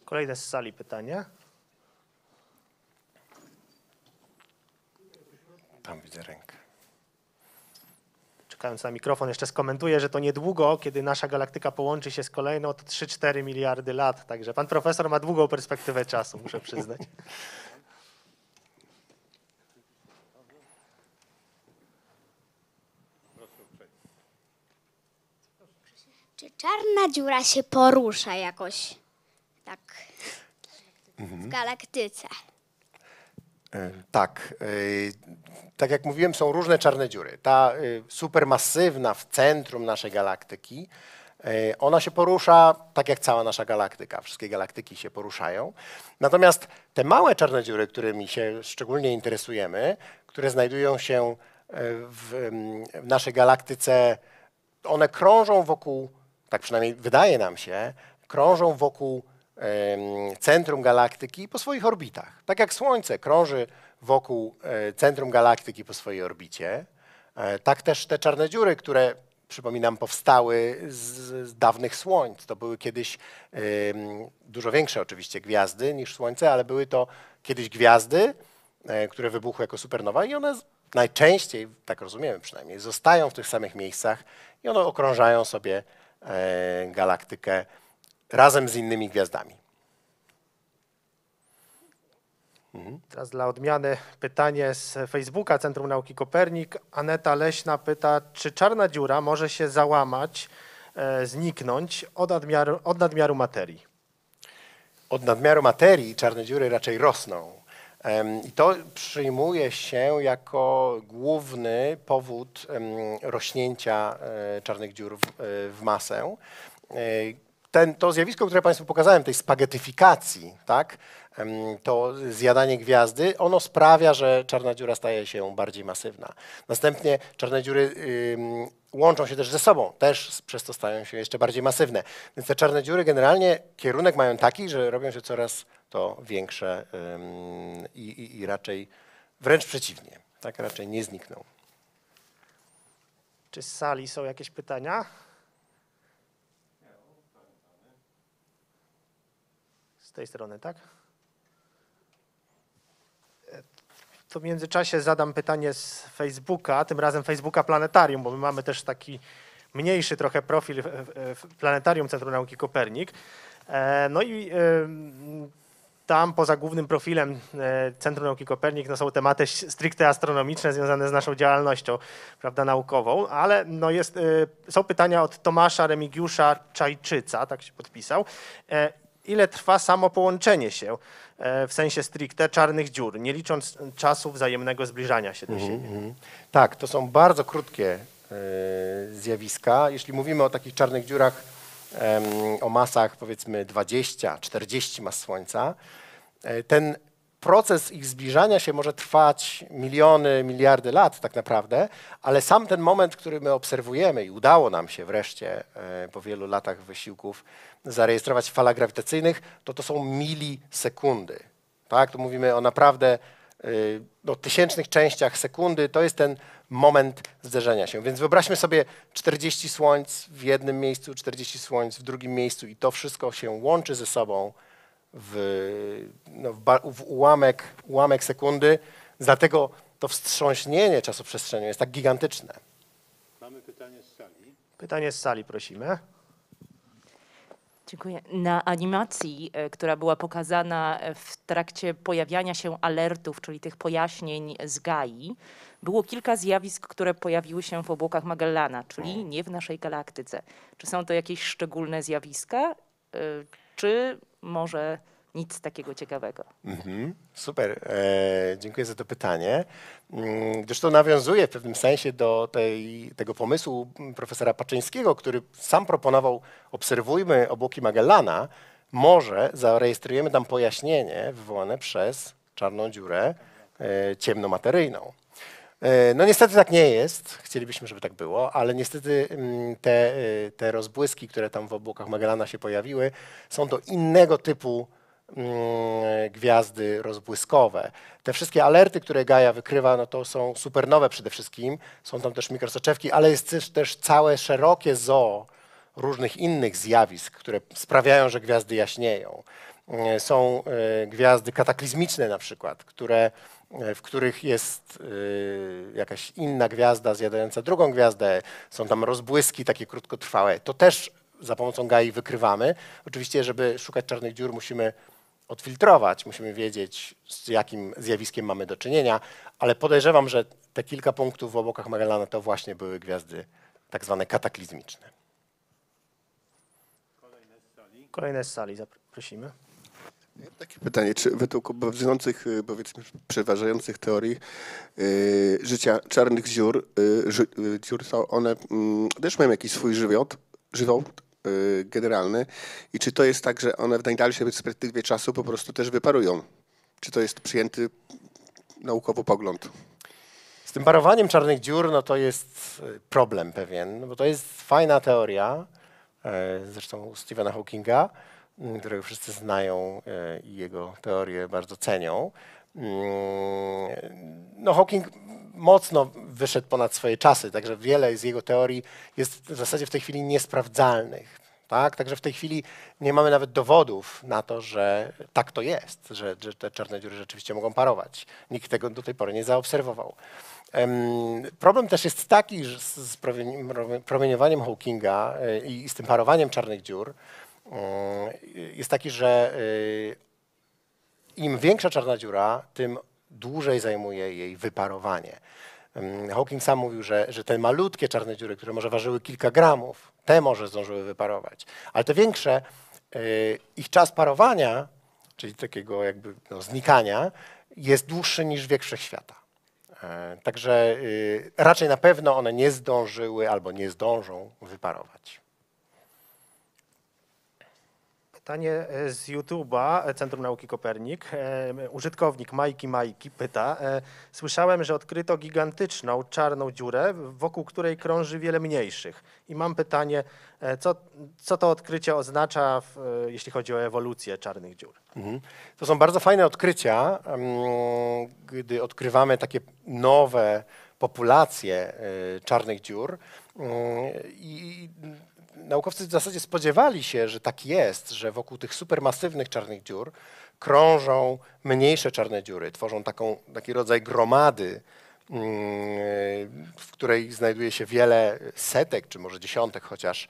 Kolejne z sali pytania. Tam widzę rękę czekając na mikrofon, jeszcze skomentuję, że to niedługo, kiedy nasza galaktyka połączy się z kolejną, to 3-4 miliardy lat. Także pan profesor ma długą perspektywę czasu, muszę przyznać. Czy czarna dziura się porusza jakoś tak w galaktyce? Tak. Y, tak jak mówiłem, są różne czarne dziury. Ta y, supermasywna w centrum naszej galaktyki, y, ona się porusza tak jak cała nasza galaktyka. Wszystkie galaktyki się poruszają. Natomiast te małe czarne dziury, którymi się szczególnie interesujemy, które znajdują się w, mm, w naszej galaktyce, one krążą wokół, tak przynajmniej wydaje nam się, krążą wokół centrum galaktyki po swoich orbitach. Tak jak Słońce krąży wokół e, centrum galaktyki po swojej orbicie, e, tak też te czarne dziury, które przypominam, powstały z, dawnych słońc. To były kiedyś dużo większe oczywiście gwiazdy niż Słońce, ale były to kiedyś gwiazdy, e, które wybuchły jako supernowa i one najczęściej, tak rozumiemy przynajmniej, zostają w tych samych miejscach i one okrążają sobie galaktykę razem z innymi gwiazdami. Mhm. Teraz dla odmiany pytanie z Facebooka Centrum Nauki Kopernik. Aneta Leśna pyta, czy czarna dziura może się załamać, e, zniknąć od nadmiaru, od nadmiaru materii? Od nadmiaru materii czarne dziury raczej rosną. I to przyjmuje się jako główny powód rośnięcia e, czarnych dziur w e, masę. E, ten, to zjawisko, które Państwu pokazałem, tej spagetyfikacji, tak, to zjadanie gwiazdy, ono sprawia, że czarna dziura staje się bardziej masywna. Następnie czarne dziury łączą się też ze sobą, też przez to stają się jeszcze bardziej masywne. Więc te czarne dziury generalnie kierunek mają taki, że robią się coraz to większe i, i, i raczej wręcz przeciwnie, tak raczej nie znikną. Czy z sali są jakieś pytania? tej strony, tak? E, to w międzyczasie zadam pytanie z Facebooka, tym razem Facebooka Planetarium, bo my mamy też taki mniejszy trochę profil Planetarium Centrum Nauki Kopernik. E, no i e, tam poza głównym profilem Centrum Nauki Kopernik no są tematy stricte astronomiczne związane z naszą działalnością prawda, naukową, ale no jest, są pytania od Tomasza Remigiusza Czajczyca, tak się podpisał, ile trwa samo połączenie się e, w sensie stricte czarnych dziur, nie licząc czasu wzajemnego zbliżania się do mhm, siebie. Mm -hmm. Tak, to są bardzo krótkie e, zjawiska. Jeśli mówimy o takich czarnych dziurach o masach powiedzmy 20-40 mas Słońca, e, ten proces ich zbliżania się może trwać miliony, miliardy lat tak naprawdę, ale sam ten moment, który my obserwujemy i udało nam się wreszcie e, po wielu latach wysiłków zarejestrować w falach grawitacyjnych, to to są milisekundy. Tak? Tu mówimy o naprawdę e, no, tysięcznych częściach sekundy, to jest ten moment zderzenia się. Więc wyobraźmy sobie 40 słońc w jednym miejscu, 40 słońc w drugim miejscu i to wszystko się łączy ze sobą w, no, w, ba, w ułamek, ułamek sekundy, dlatego to wstrząśnienie czasoprzestrzenią jest tak gigantyczne. Mamy pytanie z sali. Pytanie z sali, prosimy. Dziękuję. Na animacji, e, która była pokazana e, w trakcie pojawiania się alertów, czyli tych pojaśnień z Gai, było kilka zjawisk, które pojawiły się w obłokach Magellana, czyli nie w naszej galaktyce. Czy są to jakieś szczególne zjawiska, e, czy może nic takiego ciekawego. Mhm, super, e, dziękuję za to pytanie. Mm, gdyż to nawiązuje w pewnym sensie do tej, tego pomysłu profesora Paczyńskiego, który sam proponował obserwujmy obłoki Magellana, może zarejestrujemy tam pojaśnienie wywołane przez czarną dziurę e, ciemnomateryjną. E, no niestety tak nie jest, chcielibyśmy, żeby tak było, ale niestety mm, te, y, te rozbłyski, które tam w obłokach Magellana się pojawiły, są to innego typu mm, gwiazdy rozbłyskowe. Te wszystkie alerty, które Gaia wykrywa, no to są supernowe przede wszystkim, są tam też mikrosoczewki, ale jest też całe szerokie zoo różnych innych zjawisk, które sprawiają, że gwiazdy jaśnieją. E, są e, gwiazdy kataklizmiczne na przykład, które E, w których jest e, jakaś inna gwiazda zjadająca drugą gwiazdę, są tam rozbłyski takie krótkotrwałe. To też za pomocą Gai wykrywamy. Oczywiście, żeby szukać czarnych dziur, musimy odfiltrować, musimy wiedzieć, z jakim zjawiskiem mamy do czynienia, ale podejrzewam, że te kilka punktów w obokach Magellana to właśnie były gwiazdy tak zwane kataklizmiczne. Kolejne z sali zaprosimy. Takie pytanie, czy według obowiązujących, y, powiedzmy, przeważających teorii yy, życia czarnych dziur, yy, ży, yy, dziur są one mm, też mają jakiś swój żywiot, żywot y, generalny i czy to jest tak, że one w najdalszej perspektywie czasu po prostu też wyparują? Czy to jest przyjęty naukowo pogląd? Z tym parowaniem czarnych dziur, no to jest y, problem pewien, no bo to jest fajna teoria, zresztą Stephena Hawkinga, Mm, którego wszyscy znają e, i jego teorie bardzo cenią. Mm, no, Hawking mocno wyszedł ponad swoje czasy, także wiele z jego teorii jest w zasadzie w tej chwili niesprawdzalnych. Tak? Także w tej chwili nie mamy nawet dowodów na to, że tak to jest, że, że te czarne dziury rzeczywiście mogą parować. Nikt tego do tej pory nie zaobserwował. Problem też jest taki że z promieniowaniem Hawkinga e, i z tym parowaniem czarnych dziur, Y, jest taki, że y, im większa czarna dziura, tym dłużej zajmuje jej wyparowanie. Mm, Hawking sam mówił, że, że te malutkie czarne dziury, które może ważyły kilka gramów, te może zdążyły wyparować, ale te większe, y, ich czas parowania, czyli takiego jakby no, znikania, jest dłuższy niż wiek wszechświata. E, także raczej na pewno one nie zdążyły albo nie zdążą wyparować. Pytanie e, z YouTube'a e, Centrum Nauki Kopernik. E, użytkownik Majki Majki pyta. Słyszałem, że odkryto gigantyczną czarną dziurę, wokół której krąży wiele mniejszych. I mam pytanie, co, co to odkrycie oznacza, w, jeśli chodzi o ewolucję czarnych dziur? Mhm. To są bardzo fajne odkrycia, gdy odkrywamy takie nowe populacje czarnych dziur. I naukowcy w zasadzie spodziewali się, że tak jest, że wokół tych supermasywnych czarnych dziur krążą mniejsze czarne dziury, tworzą taką, taki rodzaj gromady Mm, w której znajduje się wiele setek, czy może dziesiątek chociaż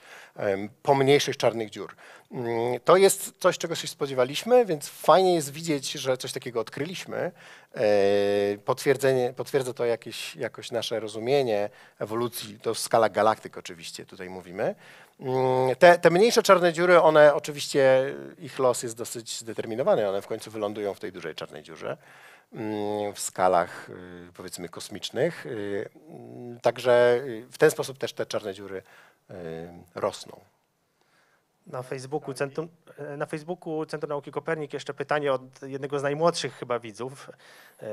pomniejszych czarnych dziur. Mm, to jest coś, czego się spodziewaliśmy, więc fajnie jest widzieć, że coś takiego odkryliśmy. E, potwierdzenie, potwierdza to jakieś, jakoś nasze rozumienie ewolucji, to w galaktyk oczywiście tutaj mówimy. Mm, te, te, mniejsze czarne dziury, one oczywiście, ich los jest dosyć zdeterminowany, one w końcu wylądują w tej dużej czarnej dziurze. Mm, w skalach y, powiedzmy kosmicznych. Y, mm, także y, w ten sposób też te czarne dziury rosną. Na Facebooku, Centrum, e, na Facebooku Centrum Nauki Kopernik jeszcze pytanie od jednego z najmłodszych chyba widzów. E,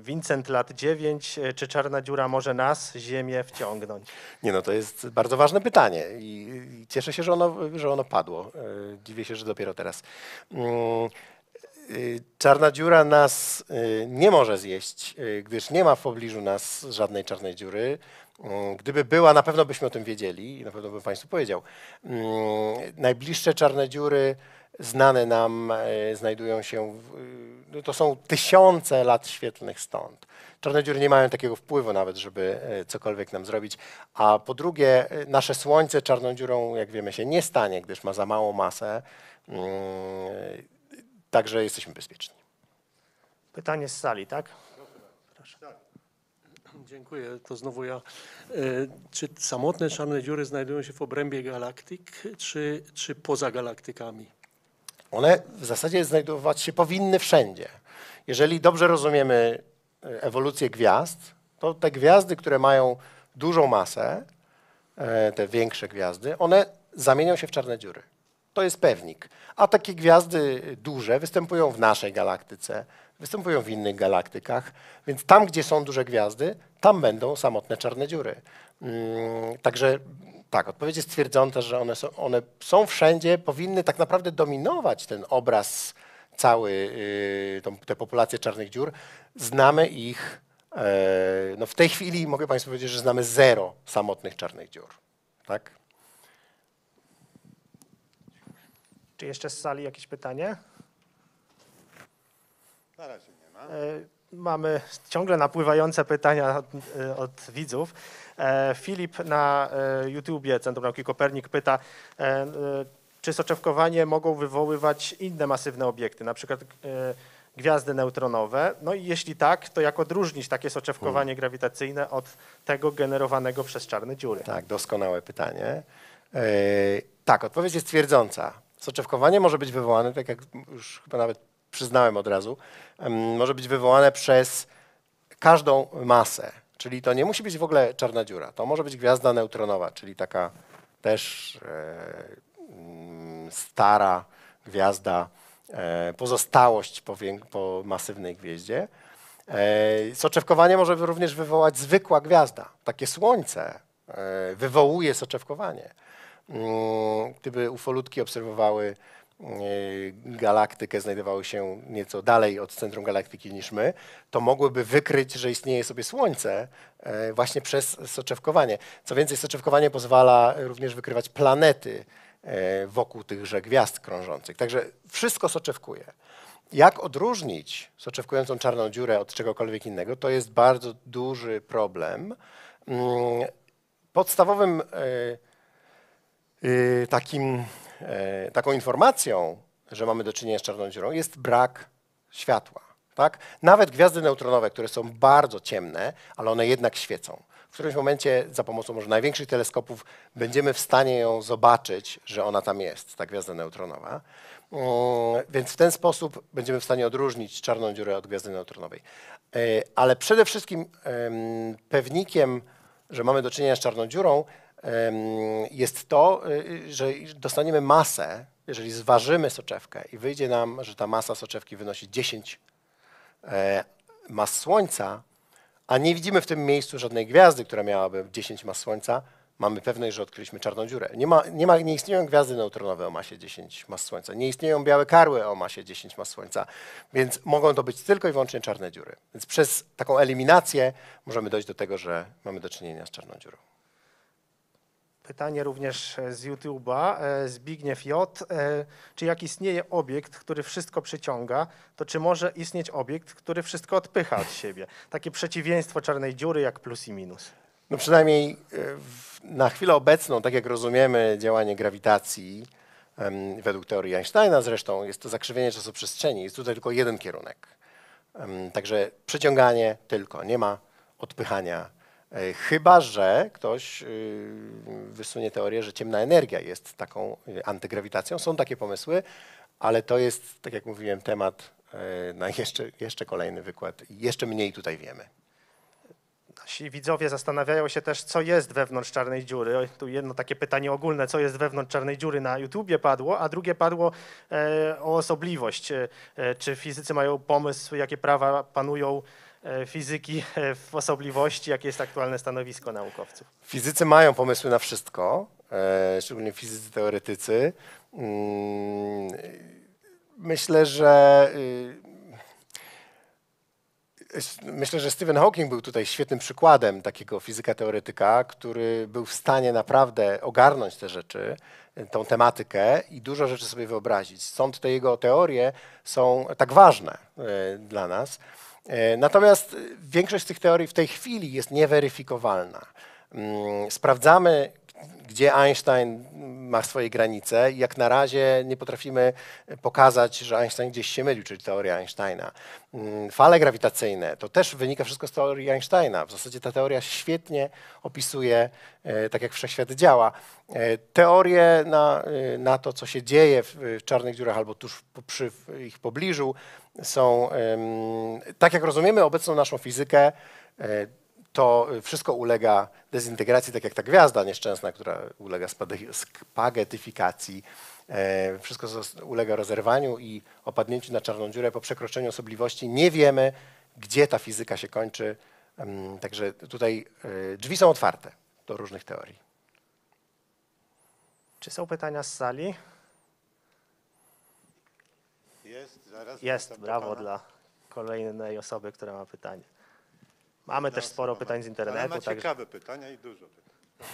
Vincent, lat 9. E, czy czarna dziura może nas, Ziemię, wciągnąć? Nie no, to jest bardzo ważne pytanie i cieszę się, że ono, że ono padło. Dziwię się, że dopiero teraz. Mm, Y, czarna dziura nas y, nie może zjeść, y, gdyż nie ma w pobliżu nas żadnej czarnej dziury. Mm, gdyby była, na pewno byśmy o tym wiedzieli i na pewno bym Państwu powiedział. Mm, najbliższe czarne dziury znane nam e, znajdują się, w, no to są tysiące lat świetlnych stąd. Czarne dziury nie mają takiego wpływu nawet, żeby e, cokolwiek nam zrobić. A po drugie, e, nasze Słońce czarną dziurą, jak wiemy, się nie stanie, gdyż ma za małą masę mm, Także jesteśmy bezpieczni. Pytanie z sali, tak? Proszę. Tak. Dziękuję, to znowu ja. E, czy samotne czarne dziury znajdują się w obrębie galaktyk, czy, czy poza galaktykami? One w zasadzie znajdować się powinny wszędzie. Jeżeli dobrze rozumiemy e, ewolucję gwiazd, to te gwiazdy, które mają dużą masę, e, te większe gwiazdy, one zamienią się w czarne dziury. To jest pewnik. A takie gwiazdy duże występują w naszej galaktyce, występują w innych galaktykach, więc tam, gdzie są duże gwiazdy, tam będą samotne czarne dziury. Mm, także tak, odpowiedź jest twierdząca, że one są, one są wszędzie, powinny tak naprawdę dominować ten obraz cały, y, tą, te populację czarnych dziur. Znamy ich, e, no w tej chwili mogę Państwu powiedzieć, że znamy zero samotnych czarnych dziur. Tak? Czy jeszcze z sali jakieś pytanie? Na razie nie ma. E, mamy ciągle napływające pytania od, e, od widzów. E, Filip na YouTubie Centrum Nauki Kopernik pyta, czy soczewkowanie mogą wywoływać inne masywne obiekty, na przykład gwiazdy neutronowe. No i jeśli tak, to jak odróżnić takie soczewkowanie hmm. grawitacyjne od tego generowanego przez czarne dziury? Tak, doskonałe pytanie. tak, odpowiedź jest twierdząca. Soczewkowanie może być wywołane, tak jak już chyba nawet przyznałem od razu, może być wywołane przez każdą masę. Czyli to nie musi być w ogóle czarna dziura. To może być gwiazda neutronowa, czyli taka też e, mm, stara gwiazda, e, pozostałość po, po masywnej gwieździe. E, soczewkowanie może również wywołać zwykła gwiazda. Takie słońce wywołuje soczewkowanie. Mm, gdyby ufolutki obserwowały mm, galaktykę, znajdowały się nieco dalej od centrum galaktyki niż my, to mogłyby wykryć, że istnieje sobie Słońce e, właśnie przez soczewkowanie. Co więcej, soczewkowanie pozwala również wykrywać planety e, wokół tychże gwiazd krążących. Także wszystko soczewkuje. Jak odróżnić soczewkującą czarną dziurę od czegokolwiek innego, to jest bardzo duży problem. Mm, podstawowym e, Y, takim, e, taką informacją, że mamy do czynienia z czarną dziurą, jest brak światła. Tak? Nawet gwiazdy neutronowe, które są bardzo ciemne, ale one jednak świecą. W którymś momencie za pomocą może największych teleskopów będziemy w stanie ją zobaczyć, że ona tam jest, ta gwiazda neutronowa. Mm, więc w ten sposób będziemy w stanie odróżnić czarną dziurę od gwiazdy neutronowej. E, ale przede wszystkim pewnikiem, że mamy do czynienia z czarną dziurą, jest to, y, y, że dostaniemy masę, jeżeli zważymy soczewkę i wyjdzie nam, że ta masa soczewki wynosi 10 e, mas Słońca, a nie widzimy w tym miejscu żadnej gwiazdy, która miałaby 10 mas Słońca, mamy pewność, że odkryliśmy czarną dziurę. Nie, ma, nie, ma, nie istnieją gwiazdy neutronowe o masie 10 mas Słońca, nie istnieją białe karły o masie 10 mas Słońca, więc mogą to być tylko i wyłącznie czarne dziury. Więc przez taką eliminację możemy dojść do tego, że mamy do czynienia z czarną dziurą. Pytanie również e, z YouTube'a. E, Zbigniew J. E, czy jak istnieje obiekt, który wszystko przyciąga, to czy może istnieć obiekt, który wszystko odpycha od siebie? Takie przeciwieństwo czarnej dziury jak plus i minus. No przynajmniej na chwilę obecną, tak jak rozumiemy działanie grawitacji, według teorii Einsteina zresztą, jest to zakrzywienie czasoprzestrzeni. Jest tutaj tylko jeden kierunek. Także przyciąganie tylko, nie ma odpychania E, chyba, że ktoś y, wysunie teorię, że ciemna energia jest taką y, antygrawitacją. Są takie pomysły, ale to jest, tak jak mówiłem, temat e, na jeszcze, jeszcze kolejny wykład. Jeszcze mniej tutaj wiemy. Nasi widzowie zastanawiają się też, co jest wewnątrz czarnej dziury. Tu jedno takie pytanie ogólne, co jest wewnątrz czarnej dziury na YouTubie padło, a drugie padło e, o osobliwość. E, e czy fizycy mają pomysł, jakie prawa panują E, fizyki e, w osobliwości, jakie jest aktualne stanowisko naukowców? Fizycy mają pomysły na wszystko, e, szczególnie fizycy teoretycy. Mm, myślę, że y, Myślę, że Stephen Hawking był tutaj świetnym przykładem takiego fizyka teoretyka, który był w stanie naprawdę ogarnąć te rzeczy, tą tematykę i dużo rzeczy sobie wyobrazić. Stąd te jego teorie są tak ważne dla nas. E, natomiast większość z tych teorii w tej chwili jest nieweryfikowalna. Mm, sprawdzamy, gdzie Einstein ma swoje granice. Jak na razie nie potrafimy pokazać, że Einstein gdzieś się mylił, czyli teoria Einsteina. Mm, fale grawitacyjne to też wynika wszystko z teorii Einsteina. W zasadzie ta teoria świetnie opisuje, e, tak jak wszechświat działa, e, teorie na, na to, co się dzieje w czarnych dziurach albo tuż przy ich pobliżu, są, tak jak rozumiemy obecną naszą fizykę, e, to wszystko ulega dezintegracji, tak jak ta gwiazda nieszczęsna, która ulega spagetyfikacji. E, wszystko ulega rozerwaniu i opadnięciu na czarną dziurę po przekroczeniu osobliwości. Nie wiemy, gdzie ta fizyka się kończy. Także tutaj e, drzwi są otwarte do różnych teorii. Czy są pytania z sali? Zaraz Jest, brawo dla kolejnej osoby, która ma pytanie. Mamy też sporo pytań z internetu. Mamy także- ciekawe pytania i dużo pytań.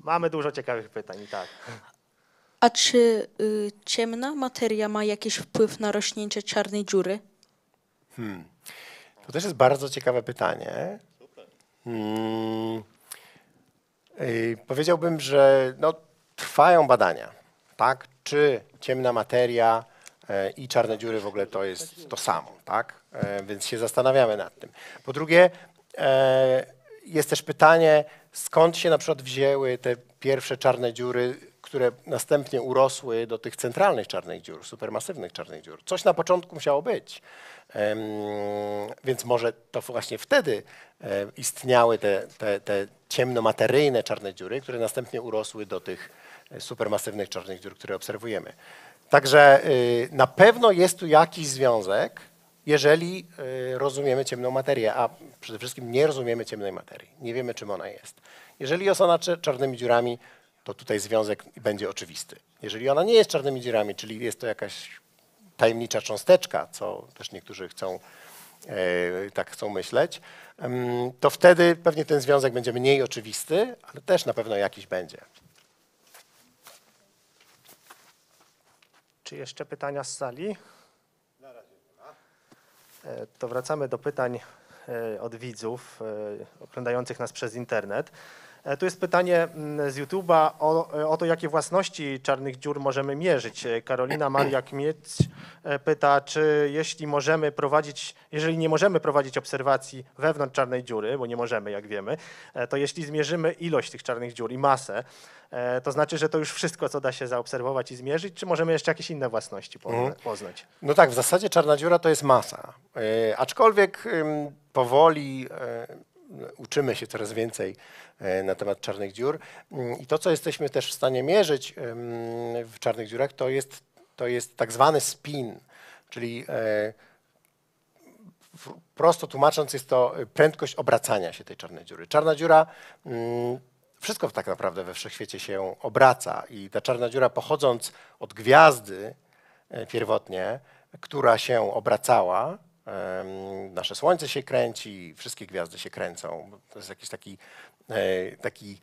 Mamy dużo ciekawych pytań, tak. A czy y, ciemna materia ma jakiś wpływ na rośnięcie czarnej dziury? Hmm. To też jest bardzo ciekawe pytanie. Mm, y, powiedziałbym, że no, trwają badania, tak? Czy ciemna materia E, i czarne dziury w ogóle to jest to samo, tak? E, więc się zastanawiamy nad tym. Po drugie, e, jest też pytanie, skąd się na przykład wzięły te pierwsze czarne dziury, które następnie urosły do tych centralnych czarnych dziur, supermasywnych czarnych dziur. Coś na początku musiało być. Więc może to właśnie wtedy istniały te, te, te ciemnomateryjne czarne dziury, które następnie urosły do tych supermasywnych czarnych dziur, które obserwujemy. Także y, na pewno jest tu jakiś związek, jeżeli y, rozumiemy ciemną materię, a przede wszystkim nie rozumiemy ciemnej materii. Nie wiemy, czym ona jest. Jeżeli jest ona czarnymi dziurami, to tutaj związek będzie oczywisty. Jeżeli ona nie jest czarnymi dziurami, czyli jest to jakaś tajemnicza cząsteczka, co też niektórzy chcą, y, tak chcą myśleć, to wtedy pewnie ten związek będzie mniej oczywisty, ale też na pewno jakiś będzie. Czy jeszcze pytania z sali? Na razie nie ma. E, to wracamy do pytań e, od widzów e, oglądających nas przez internet. E, tu jest pytanie mm, z YouTube'a o, o, to, jakie własności czarnych dziur możemy mierzyć. E, Karolina Maria Kmieć e, pyta, czy jeśli możemy prowadzić, jeżeli nie możemy prowadzić obserwacji wewnątrz czarnej dziury, bo nie możemy, jak wiemy, to jeśli zmierzymy ilość tych czarnych dziur i masę, to znaczy, że to już wszystko, co da się zaobserwować i zmierzyć, czy możemy jeszcze jakieś inne własności mhm. poznać? No tak, w zasadzie czarna dziura to jest masa. Aczkolwiek powoli uczymy się coraz więcej e, na temat czarnych dziur. Mm, I to, co jesteśmy też w stanie mierzyć w czarnych dziurach, to jest, to jest tak zwany spin, czyli e, prosto tłumacząc, jest to e, prędkość obracania się tej czarnej dziury. Czarna dziura mm, wszystko tak naprawdę we wszechświecie się obraca i ta czarna dziura pochodząc od gwiazdy pierwotnie, która się obracała, nasze Słońce się kręci, wszystkie gwiazdy się kręcą. To jest jakiś taki, e, taki,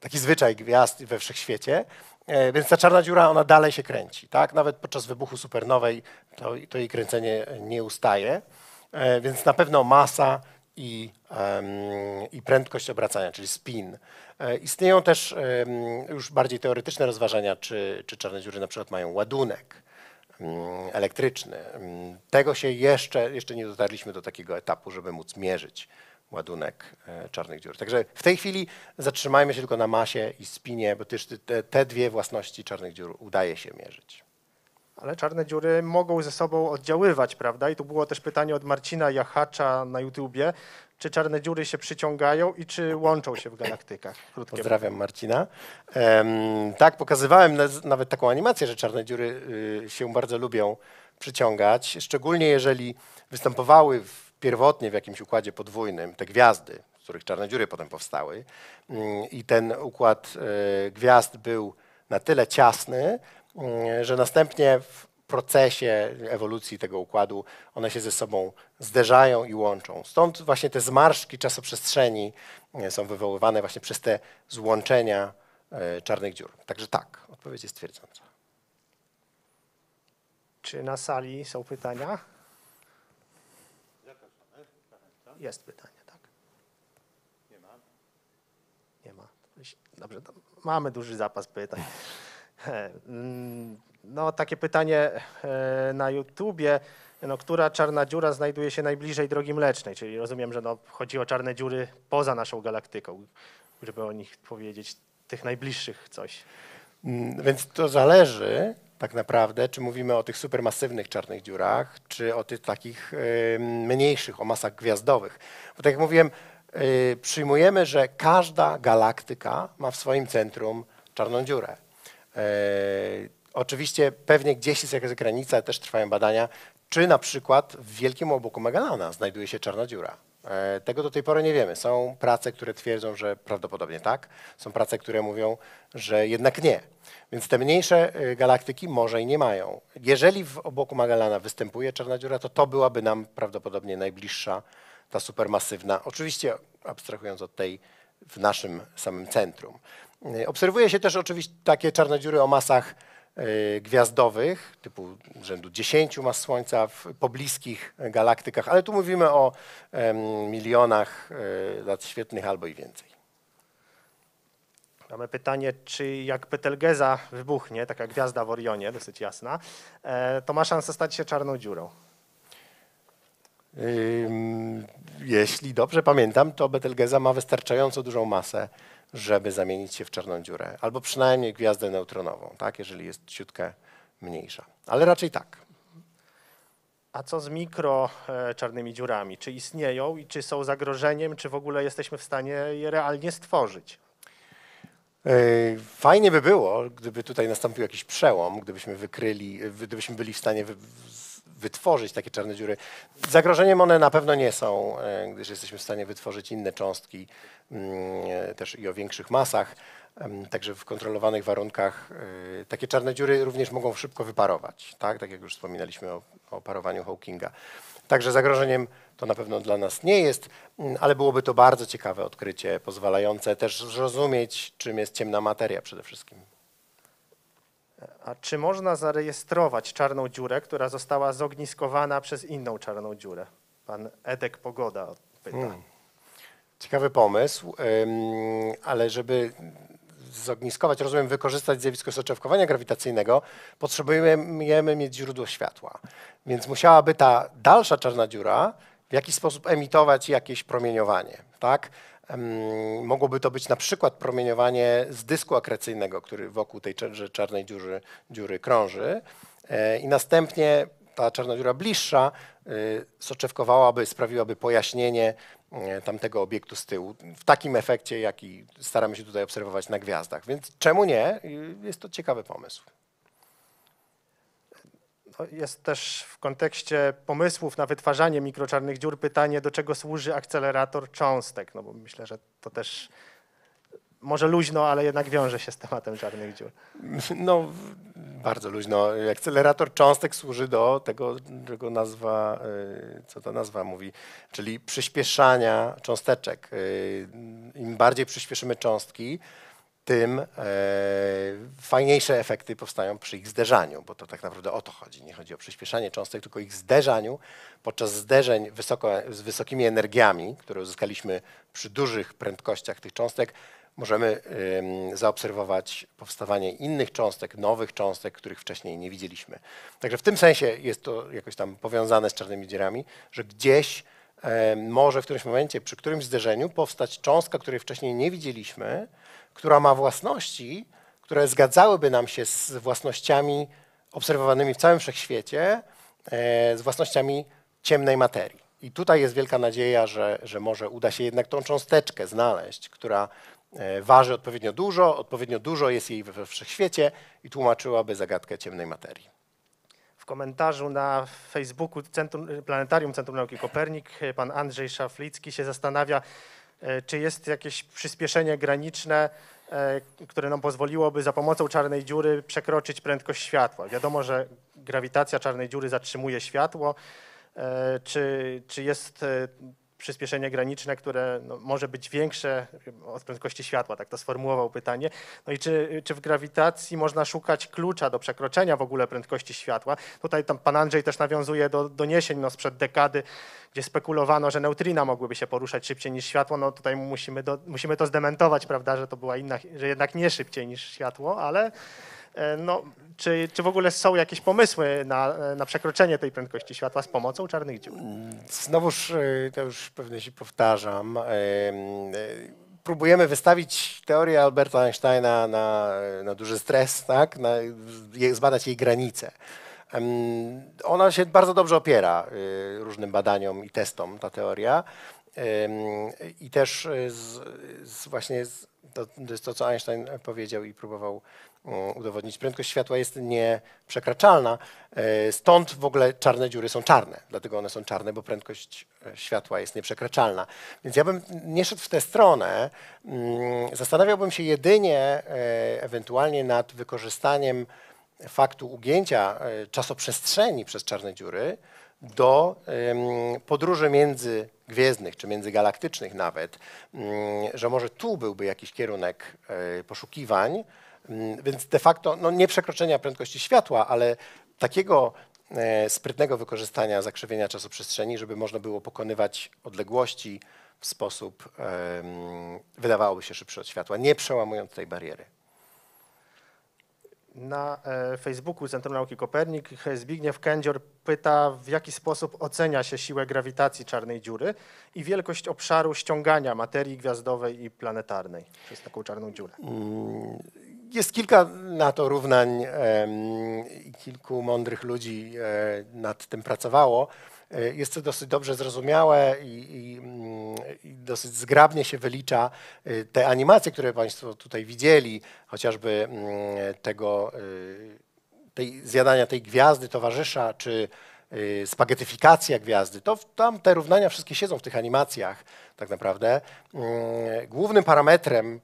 taki zwyczaj gwiazd we wszechświecie. E, więc ta czarna dziura, ona dalej się kręci. Tak? Nawet podczas wybuchu supernowej to, to jej kręcenie nie ustaje. E, więc na pewno masa i, i prędkość obracania, czyli spin. Istnieją też już bardziej teoretyczne rozważania, czy, czy czarne dziury na przykład mają ładunek Mm, elektryczny. Mm, tego się jeszcze, jeszcze nie dotarliśmy do takiego etapu, żeby móc mierzyć ładunek e, czarnych dziur. Także w tej chwili zatrzymajmy się tylko na masie i spinie, bo też te, te dwie własności czarnych dziur udaje się mierzyć. Ale czarne dziury mogą ze sobą oddziaływać, prawda? I tu było też pytanie od Marcina Jachacza na YouTubie, czy czarne dziury się przyciągają i czy łączą się w galaktykach? Krótkie Pozdrawiam Marcina. Um, tak, pokazywałem nawet taką animację, że czarne dziury y, się bardzo lubią przyciągać, szczególnie jeżeli występowały w, pierwotnie w jakimś układzie podwójnym te gwiazdy, z których czarne dziury potem powstały y, i ten układ y, gwiazd był na tyle ciasny, y, że następnie w procesie ewolucji tego układu one się ze sobą zderzają i łączą. Stąd właśnie te zmarszki czasoprzestrzeni e, są wywoływane właśnie przez te złączenia e, czarnych dziur. Także tak, odpowiedź jest twierdząca. Czy na sali są pytania? Jest pytanie, tak. Nie ma. Nie ma. Dobrze, mamy duży zapas pytań. [LAUGHS] E, mm, no, takie pytanie e, na YouTubie. No, która czarna dziura znajduje się najbliżej drogi mlecznej? Czyli rozumiem, że no, chodzi o czarne dziury poza naszą galaktyką, żeby o nich powiedzieć, tych najbliższych coś. Mm, więc to zależy tak naprawdę, czy mówimy o tych supermasywnych czarnych dziurach, czy o tych takich e, mniejszych, o masach gwiazdowych. Bo tak jak mówiłem, e, przyjmujemy, że każda galaktyka ma w swoim centrum czarną dziurę. Oczywiście pewnie gdzieś jest jakaś granica, też trwają badania, czy na przykład w wielkim obłoku Magellana znajduje się czarna dziura. E, tego do tej pory nie wiemy. Są prace, które twierdzą, że prawdopodobnie tak. Są prace, które mówią, że jednak nie. Więc te mniejsze e, galaktyki może i nie mają. Jeżeli w obłoku Magellana występuje czarna dziura, to to byłaby nam prawdopodobnie najbliższa, ta supermasywna. Oczywiście abstrahując od tej w naszym samym centrum. E, obserwuje się też oczywiście takie czarne dziury o masach E, gwiazdowych, typu rzędu 10 mas Słońca w pobliskich galaktykach, ale tu mówimy o milionach e, lat świetnych albo i więcej. Mamy pytanie, czy jak Betelgeza wybuchnie, taka gwiazda w Orionie, dosyć jasna, e, to ma szansę stać się czarną dziurą? Jeśli dobrze pamiętam, to Betelgeza ma wystarczająco dużą masę, żeby zamienić się w czarną dziurę, albo przynajmniej gwiazdę neutronową, tak, jeżeli jest ciutkę mniejsza. Ale raczej tak. A co z mikro e, czarnymi dziurami? Czy istnieją i czy są zagrożeniem, czy w ogóle jesteśmy w stanie je realnie stworzyć? E, fajnie by było, gdyby tutaj nastąpił jakiś przełom, gdybyśmy wykryli, e, gdybyśmy byli w stanie wytworzyć takie czarne dziury. Zagrożeniem one na pewno nie są, e, gdyż jesteśmy w stanie wytworzyć inne cząstki mm, e, też i o większych masach. Także w kontrolowanych warunkach e, takie czarne dziury również mogą szybko wyparować, tak, tak jak już wspominaliśmy o, o parowaniu Hawkinga. Także zagrożeniem to na pewno dla nas nie jest, mm, ale byłoby to bardzo ciekawe odkrycie, pozwalające też zrozumieć, czym jest ciemna materia przede wszystkim. A czy można zarejestrować czarną dziurę, która została zogniskowana przez inną czarną dziurę? Pan Edek Pogoda pyta. Hmm. Ciekawy pomysł, ale żeby zogniskować, rozumiem, wykorzystać zjawisko soczewkowania grawitacyjnego, potrzebujemy mieć źródło światła. Więc musiałaby ta dalsza czarna dziura w jakiś sposób emitować jakieś promieniowanie. Tak? Mogłoby to być na przykład promieniowanie z dysku akrecyjnego, który wokół tej czarnej dziury, dziury krąży. E, I następnie ta czarna dziura bliższa y, soczewkowałaby, sprawiłaby pojaśnienie e, tamtego obiektu z tyłu w takim efekcie, jaki staramy się tutaj obserwować na gwiazdach. Więc czemu nie? Jest to ciekawy pomysł jest też w kontekście pomysłów na wytwarzanie mikroczarnych dziur pytanie, do czego służy akcelerator cząstek, no bo myślę, że to też może luźno, ale jednak wiąże się z tematem czarnych dziur. No, bardzo luźno. Akcelerator cząstek służy do tego, czego nazwa, e, co ta nazwa mówi, czyli przyspieszania cząsteczek. E, Im bardziej przyspieszymy cząstki, tym e, fajniejsze efekty powstają przy ich zderzaniu, bo to tak naprawdę o to chodzi. Nie chodzi o przyspieszanie cząstek, tylko ich zderzaniu. Podczas zderzeń wysoko, z wysokimi energiami, które uzyskaliśmy przy dużych prędkościach tych cząstek, możemy zaobserwować powstawanie innych cząstek, nowych cząstek, których wcześniej nie widzieliśmy. Także w tym sensie jest to jakoś tam powiązane z czarnymi dziurami, że gdzieś może w którymś momencie, przy którymś zderzeniu powstać cząstka, której wcześniej nie widzieliśmy, która ma własności, które zgadzałyby nam się z własnościami obserwowanymi w całym wszechświecie, e, z własnościami ciemnej materii. I tutaj jest wielka nadzieja, że, że może uda się jednak tą cząsteczkę znaleźć, która e, waży odpowiednio dużo, odpowiednio dużo jest jej we wszechświecie i tłumaczyłaby zagadkę ciemnej materii. W komentarzu na Facebooku Centrum, Planetarium Centrum Nauki Kopernik e, pan Andrzej Szaflicki się zastanawia, E, czy jest jakieś przyspieszenie graniczne, e, które nam pozwoliłoby za pomocą czarnej dziury przekroczyć prędkość światła? Wiadomo, że grawitacja czarnej dziury zatrzymuje światło. E, czy, czy jest przyspieszenie graniczne, które no, może być większe od prędkości światła, tak to sformułował pytanie. No i czy, czy w grawitacji można szukać klucza do przekroczenia w ogóle prędkości światła? Tutaj tam pan Andrzej też nawiązuje do doniesień no, sprzed dekady, gdzie spekulowano, że neutrina mogłyby się poruszać szybciej niż światło. No tutaj musimy, do, musimy to zdementować, prawda, że to była inna, że jednak nie szybciej niż światło, ale e, no, czy, czy w ogóle są jakieś pomysły na, na przekroczenie tej prędkości światła z pomocą czarnych dziur? Znowuż, y, to już pewnie się powtarzam, y, y, próbujemy wystawić teorię Alberta Einsteina na, na duży stres, tak? Na, zbadać jej granice. Ona się bardzo dobrze opiera różnym badaniom i testom, ta teoria. I też z, z właśnie z, to, to jest to, co Einstein powiedział i próbował E, udowodnić. Prędkość światła jest nieprzekraczalna, e, stąd w ogóle czarne dziury są czarne, dlatego one są czarne, bo prędkość e, światła jest nieprzekraczalna. Więc ja bym nie szedł w tę stronę, mm, zastanawiałbym się jedynie ewentualnie nad wykorzystaniem faktu ugięcia czasoprzestrzeni przez czarne dziury do podróży międzygwiezdnych czy międzygalaktycznych nawet, mm, że może tu byłby jakiś kierunek poszukiwań, Mm, więc de facto no nie przekroczenia prędkości światła, ale takiego e, sprytnego wykorzystania zakrzywienia przestrzeni, żeby można było pokonywać odległości w sposób, wydawałoby się, szybszy od światła, nie przełamując tej bariery. Na e, Facebooku Centrum Nauki Kopernik Zbigniew Kędzior pyta, w jaki sposób ocenia się siłę grawitacji czarnej dziury i wielkość obszaru ściągania materii gwiazdowej i planetarnej przez taką czarną dziurę. Mm, jest kilka na to równań i kilku mądrych ludzi e, nad tym pracowało. E, jest to dosyć dobrze zrozumiałe i, i, mm, i, dosyć zgrabnie się wylicza e, te animacje, które Państwo tutaj widzieli, chociażby mm, tego tej, zjadania tej gwiazdy towarzysza, czy spagetyfikacja gwiazdy, to tam te równania wszystkie siedzą w tych animacjach tak naprawdę. Mm, głównym parametrem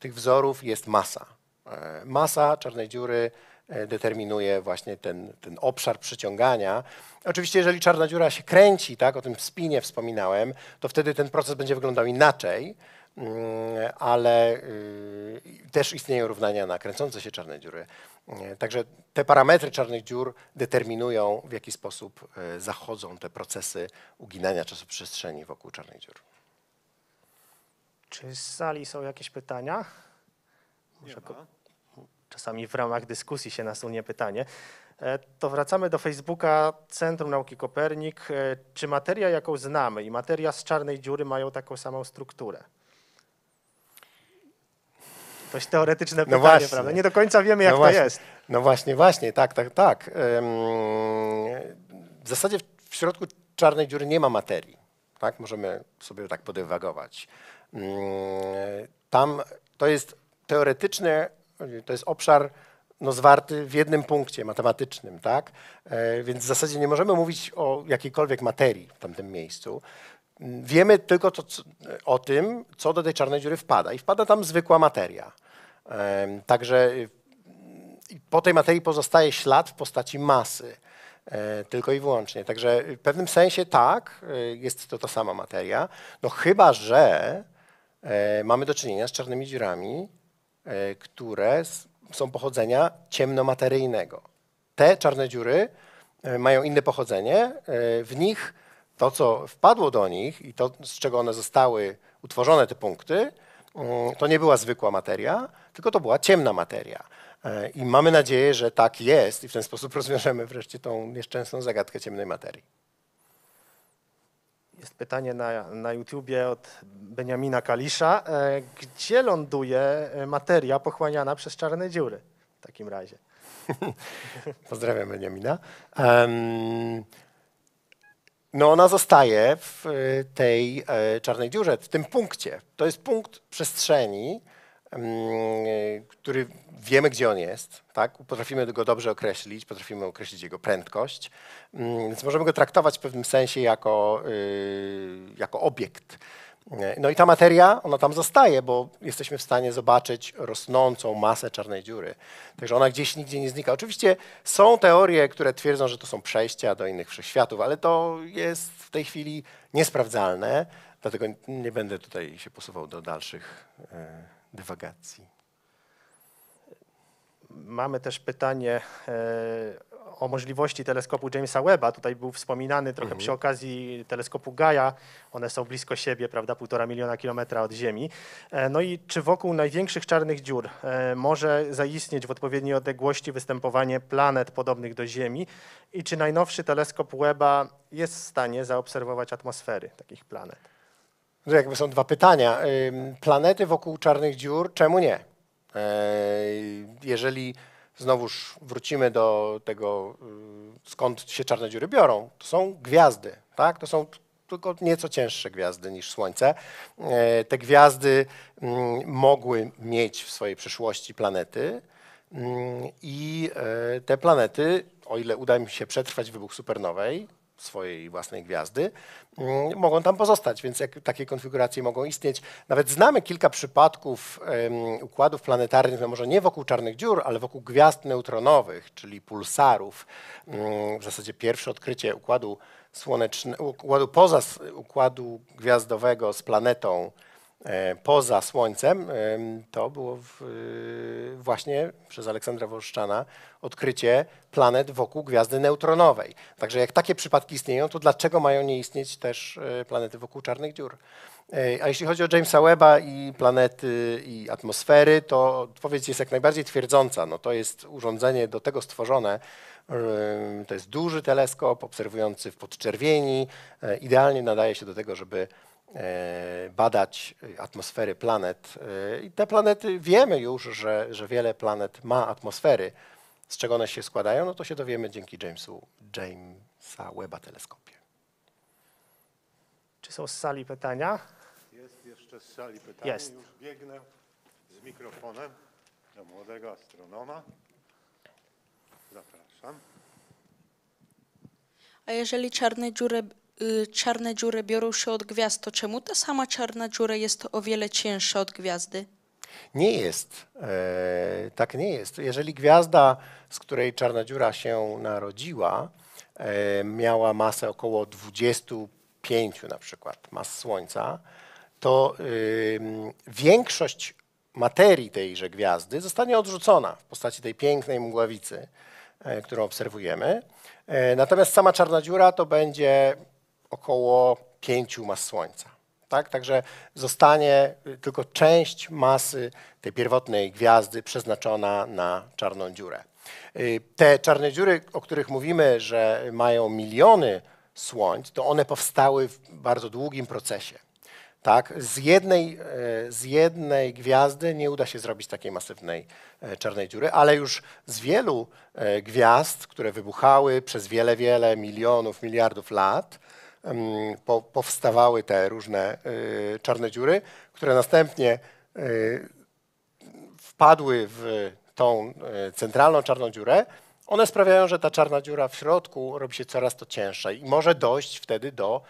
tych wzorów jest masa. E, masa czarnej dziury e, determinuje właśnie ten, ten obszar przyciągania. Oczywiście, jeżeli czarna dziura się kręci, tak, o tym spinie wspominałem, to wtedy ten proces będzie wyglądał inaczej, mm, ale y, też istnieją równania na kręcące się czarne dziury. E, także te parametry czarnych dziur determinują, w jaki sposób zachodzą te procesy uginania czasu przestrzeni wokół czarnych dziur. Czy z sali są jakieś pytania? Może Nie ma czasami w ramach dyskusji się nas unie pytanie. E, to wracamy do Facebooka Centrum Nauki Kopernik. E, czy materia, jaką znamy i materia z czarnej dziury mają taką samą strukturę? Dość teoretyczne no pytanie, właśnie. prawda? Nie do końca wiemy, no jak no to właśnie. jest. No właśnie, właśnie, tak, tak, tak. W zasadzie w środku czarnej dziury nie ma materii. Tak? Możemy sobie tak podywagować. Mm, tam to jest teoretyczne to jest obszar no, zwarty w jednym punkcie matematycznym, tak? E, więc w zasadzie nie możemy mówić o jakiejkolwiek materii w tamtym miejscu. Mm, wiemy tylko to, co, e, o tym, co do tej czarnej dziury wpada. I wpada tam zwykła materia. Także y, po tej materii pozostaje ślad w postaci masy. E, tylko i wyłącznie. Także y, w pewnym sensie tak, y, jest to ta sama materia. No chyba, że mamy do czynienia z czarnymi dziurami E, które są pochodzenia ciemnomateryjnego. Te czarne dziury e, mają inne pochodzenie. E, w nich to, co wpadło do nich i to, z czego one zostały utworzone, te punkty, mm, to nie była zwykła materia, tylko to była ciemna materia. I mamy nadzieję, że tak jest i w ten sposób [LAUGHS] rozwiążemy wreszcie tą nieszczęsną zagadkę ciemnej materii. Jest pytanie na, na YouTubie od Beniamina Kalisza. E, gdzie ląduje materia pochłaniana przez czarne dziury w takim razie? [LAUGHS] Pozdrawiam Beniamina. Um, no ona zostaje w y, tej e, czarnej dziurze, w tym punkcie. To jest punkt przestrzeni, który wiemy, gdzie on jest, tak? potrafimy go dobrze określić, potrafimy określić jego prędkość, więc możemy go traktować w pewnym sensie jako, y, jako obiekt. No i ta materia, ona tam zostaje, bo jesteśmy w stanie zobaczyć rosnącą masę czarnej dziury. Także ona gdzieś nigdzie nie znika. Oczywiście są teorie, które twierdzą, że to są przejścia do innych wszechświatów, ale to jest w tej chwili niesprawdzalne, dlatego nie będę tutaj się posuwał do dalszych. Y, dywagacji. Mamy też pytanie e, o możliwości teleskopu Jamesa Webba. Tutaj był wspominany trochę mhm. przy okazji teleskopu Gaia. One są blisko siebie, prawda, półtora miliona kilometra od Ziemi. E, no i czy wokół największych czarnych dziur e, może zaistnieć w odpowiedniej odległości występowanie planet podobnych do Ziemi? I czy najnowszy teleskop Webba jest w stanie zaobserwować atmosfery takich planet? To jakby są dwa pytania. Planety wokół czarnych dziur, czemu nie? E, jeżeli znowuż wrócimy do tego, y, skąd się czarne dziury biorą, to są gwiazdy, tak? To są tylko nieco cięższe gwiazdy niż Słońce. E, te gwiazdy mm, mogły mieć w swojej przeszłości planety mm, i e, te planety, o ile uda im się przetrwać wybuch supernowej, swojej własnej gwiazdy, mm, mogą tam pozostać, więc jak, takie konfiguracje mogą istnieć. Nawet znamy kilka przypadków układów planetarnych, no może nie wokół czarnych dziur, ale wokół gwiazd neutronowych, czyli pulsarów. Mm, w zasadzie pierwsze odkrycie układu słonecznego, układu poza układu gwiazdowego z planetą E, poza Słońcem, e, to było w, e, właśnie przez Aleksandra Wolszczana odkrycie planet wokół gwiazdy neutronowej. Także jak takie przypadki istnieją, to dlaczego mają nie istnieć też planety wokół czarnych dziur? A jeśli chodzi o Jamesa Webba i planety i atmosfery, to odpowiedź jest jak najbardziej twierdząca. No to jest urządzenie do tego stworzone. To jest duży teleskop obserwujący w podczerwieni. Idealnie nadaje się do tego, żeby E, badać atmosfery planet. E, I te planety wiemy już, że, że wiele planet ma atmosfery. Z czego one się składają, no to się dowiemy dzięki Jamesu, Jamesa Webba teleskopie. Czy są z sali pytania? Jest jeszcze z sali pytanie. Jest. Już biegnę z mikrofonem do młodego astronoma. Zapraszam. A jeżeli czarne dziury Y, czarne dziury biorą się od gwiazd, to czemu ta sama czarna dziura jest o wiele cięższa od gwiazdy? Nie jest. E, tak nie jest. Jeżeli gwiazda, z której czarna dziura się narodziła, e, miała masę około 25 na przykład mas Słońca, to większość materii tejże gwiazdy zostanie odrzucona w postaci tej pięknej mgławicy, e, którą obserwujemy. E, natomiast sama czarna dziura to będzie około pięciu mas Słońca. Tak? Także zostanie tylko część masy tej pierwotnej gwiazdy przeznaczona na czarną dziurę. Y, te czarne dziury, o których mówimy, że mają miliony słońc, to one powstały w bardzo długim procesie. Tak? Z, jednej, e, z jednej gwiazdy nie uda się zrobić takiej masywnej e, czarnej dziury, ale już z wielu e, gwiazd, które wybuchały przez wiele, wiele milionów, miliardów lat, powstawały te różne y, czarne dziury, które następnie y, wpadły w tą y, centralną czarną dziurę, one sprawiają, że ta czarna dziura w środku robi się coraz to cięższa i może dojść wtedy do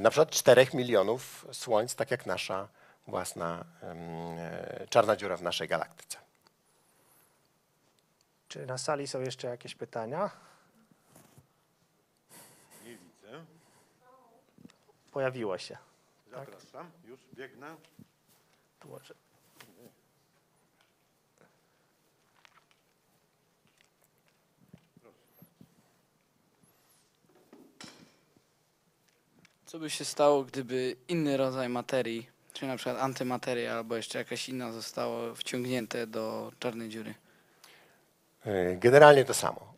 na przykład 4 milionów słońc, tak jak nasza własna e, czarna dziura w naszej galaktyce. Czy na sali są jeszcze jakieś pytania? Pojawiło się. Tak? Zapraszam, już biegnę. Tłumaczę. Co by się stało, gdyby inny rodzaj materii, czy na przykład antymateria albo jeszcze jakaś inna została wciągnięte do czarnej dziury? E, generalnie to samo.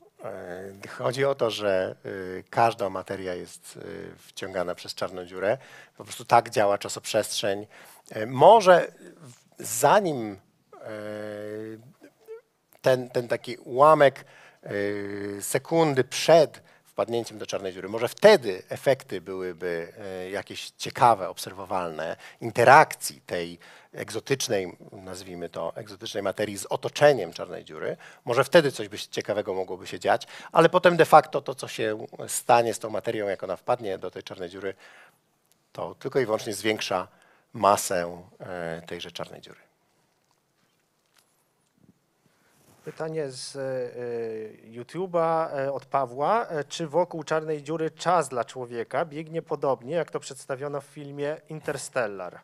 E, chodzi o to, że e, każda materia jest e, wciągana przez czarną dziurę. Po prostu tak działa czasoprzestrzeń. Może zanim ten, ten taki ułamek sekundy przed wpadnięciem do czarnej dziury. Może wtedy efekty byłyby e, jakieś ciekawe, obserwowalne, interakcji tej egzotycznej, nazwijmy to, egzotycznej materii z otoczeniem czarnej dziury. Może wtedy coś by ciekawego mogłoby się dziać, ale potem de facto to, co się stanie z tą materią, jak ona wpadnie do tej czarnej dziury, to tylko i wyłącznie zwiększa masę e, tejże czarnej dziury. Pytanie z e, e, YouTube'a e, od Pawła. Czy wokół czarnej dziury czas dla człowieka biegnie podobnie, jak to przedstawiono w filmie Interstellar?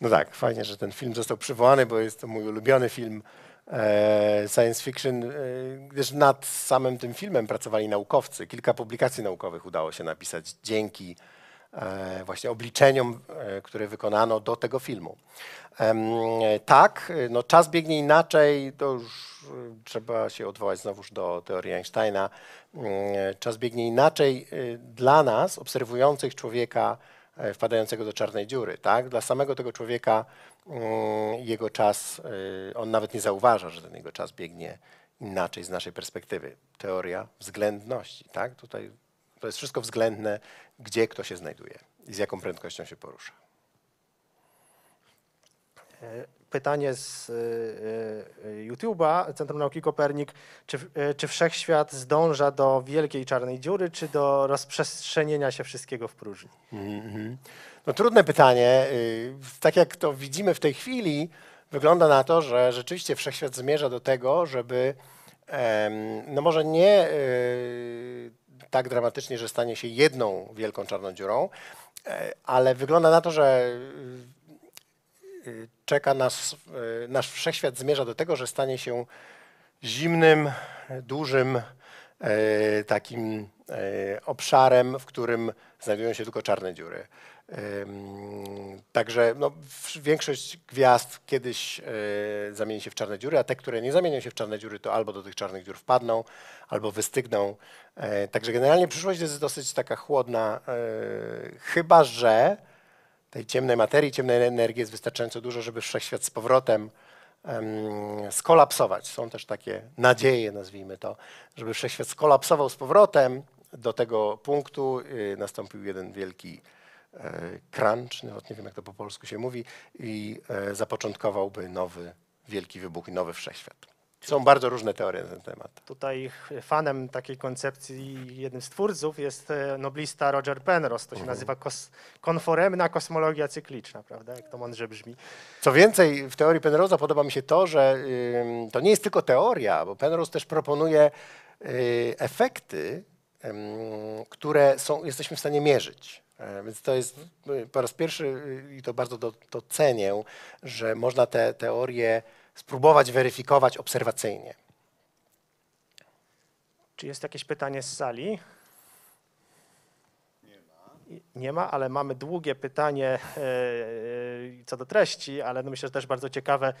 No tak, fajnie, że ten film został przywołany, bo jest to mój ulubiony film science fiction, gdyż nad samym tym filmem pracowali naukowcy. Kilka publikacji naukowych udało się napisać dzięki E, właśnie obliczeniom, e, które wykonano do tego filmu. Tak, no czas biegnie inaczej, to już e, trzeba się odwołać znowuż do teorii Einsteina. Mm, czas biegnie inaczej dla nas, obserwujących człowieka wpadającego do czarnej dziury. Tak? Dla samego tego człowieka mm, jego czas, on nawet nie zauważa, że ten jego czas biegnie inaczej z naszej perspektywy. Teoria względności, tak? Tutaj to jest wszystko względne, gdzie kto się znajduje i z jaką prędkością się porusza. E, pytanie z e, e, YouTube'a, Centrum Nauki Kopernik. Czy, czy wszechświat zdąża do wielkiej czarnej dziury, czy do rozprzestrzenienia się wszystkiego w próżni? Mm -hmm. No trudne pytanie. Y, tak jak to widzimy w tej chwili, wygląda na to, że rzeczywiście wszechświat zmierza do tego, żeby no może nie y, tak dramatycznie, że stanie się jedną wielką czarną dziurą, e, ale wygląda na to, że e, czeka nas, e, nasz wszechświat zmierza do tego, że stanie się zimnym, dużym takim obszarem, w którym znajdują się tylko czarne dziury. Także no, większość gwiazd kiedyś e, zamieni się w czarne dziury, a te, które nie zamienią się w czarne dziury, to albo do tych czarnych dziur wpadną, albo wystygną. E, także generalnie przyszłość jest dosyć taka chłodna, e, chyba że tej ciemnej materii, ciemnej energii jest wystarczająco dużo, żeby wszechświat z powrotem skolapsować. Są też takie nadzieje, nazwijmy to, żeby wszechświat skolapsował z powrotem do tego punktu, y, nastąpił jeden wielki E, crunch, nawet nie wiem jak to po polsku się mówi, i e, zapoczątkowałby nowy wielki wybuch i nowy wszechświat. Są bardzo różne teorie na ten temat. Tutaj fanem takiej koncepcji, jednym z twórców jest e, noblista Roger Penrose. To się mhm. nazywa kos konforemna kosmologia cykliczna, prawda? Jak to mądrze brzmi. Co więcej, w teorii Penrose'a podoba mi się to, że yy, to nie jest tylko teoria, bo Penrose też proponuje yy, efekty, yy, które są, jesteśmy w stanie mierzyć. E, więc to jest e, po raz pierwszy e, i to bardzo do, to cenię, że można te teorie spróbować weryfikować obserwacyjnie. Czy jest jakieś pytanie z sali? nie ma, ale mamy długie pytanie co do treści, ale no myślę, że też bardzo ciekawe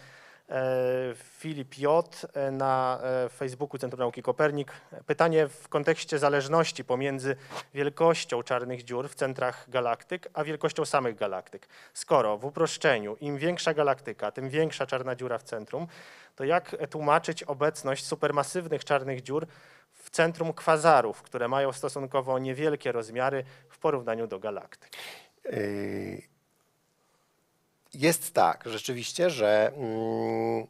E, Filip J. E, na e, Facebooku Centrum Nauki Kopernik. Pytanie w kontekście zależności pomiędzy wielkością czarnych dziur w centrach galaktyk, a wielkością samych galaktyk. Skoro w uproszczeniu im większa galaktyka, tym większa czarna dziura w centrum, to jak tłumaczyć obecność supermasywnych czarnych dziur w centrum kwazarów, które mają stosunkowo niewielkie rozmiary w porównaniu do galaktyk? Yy, jest tak rzeczywiście, że mm,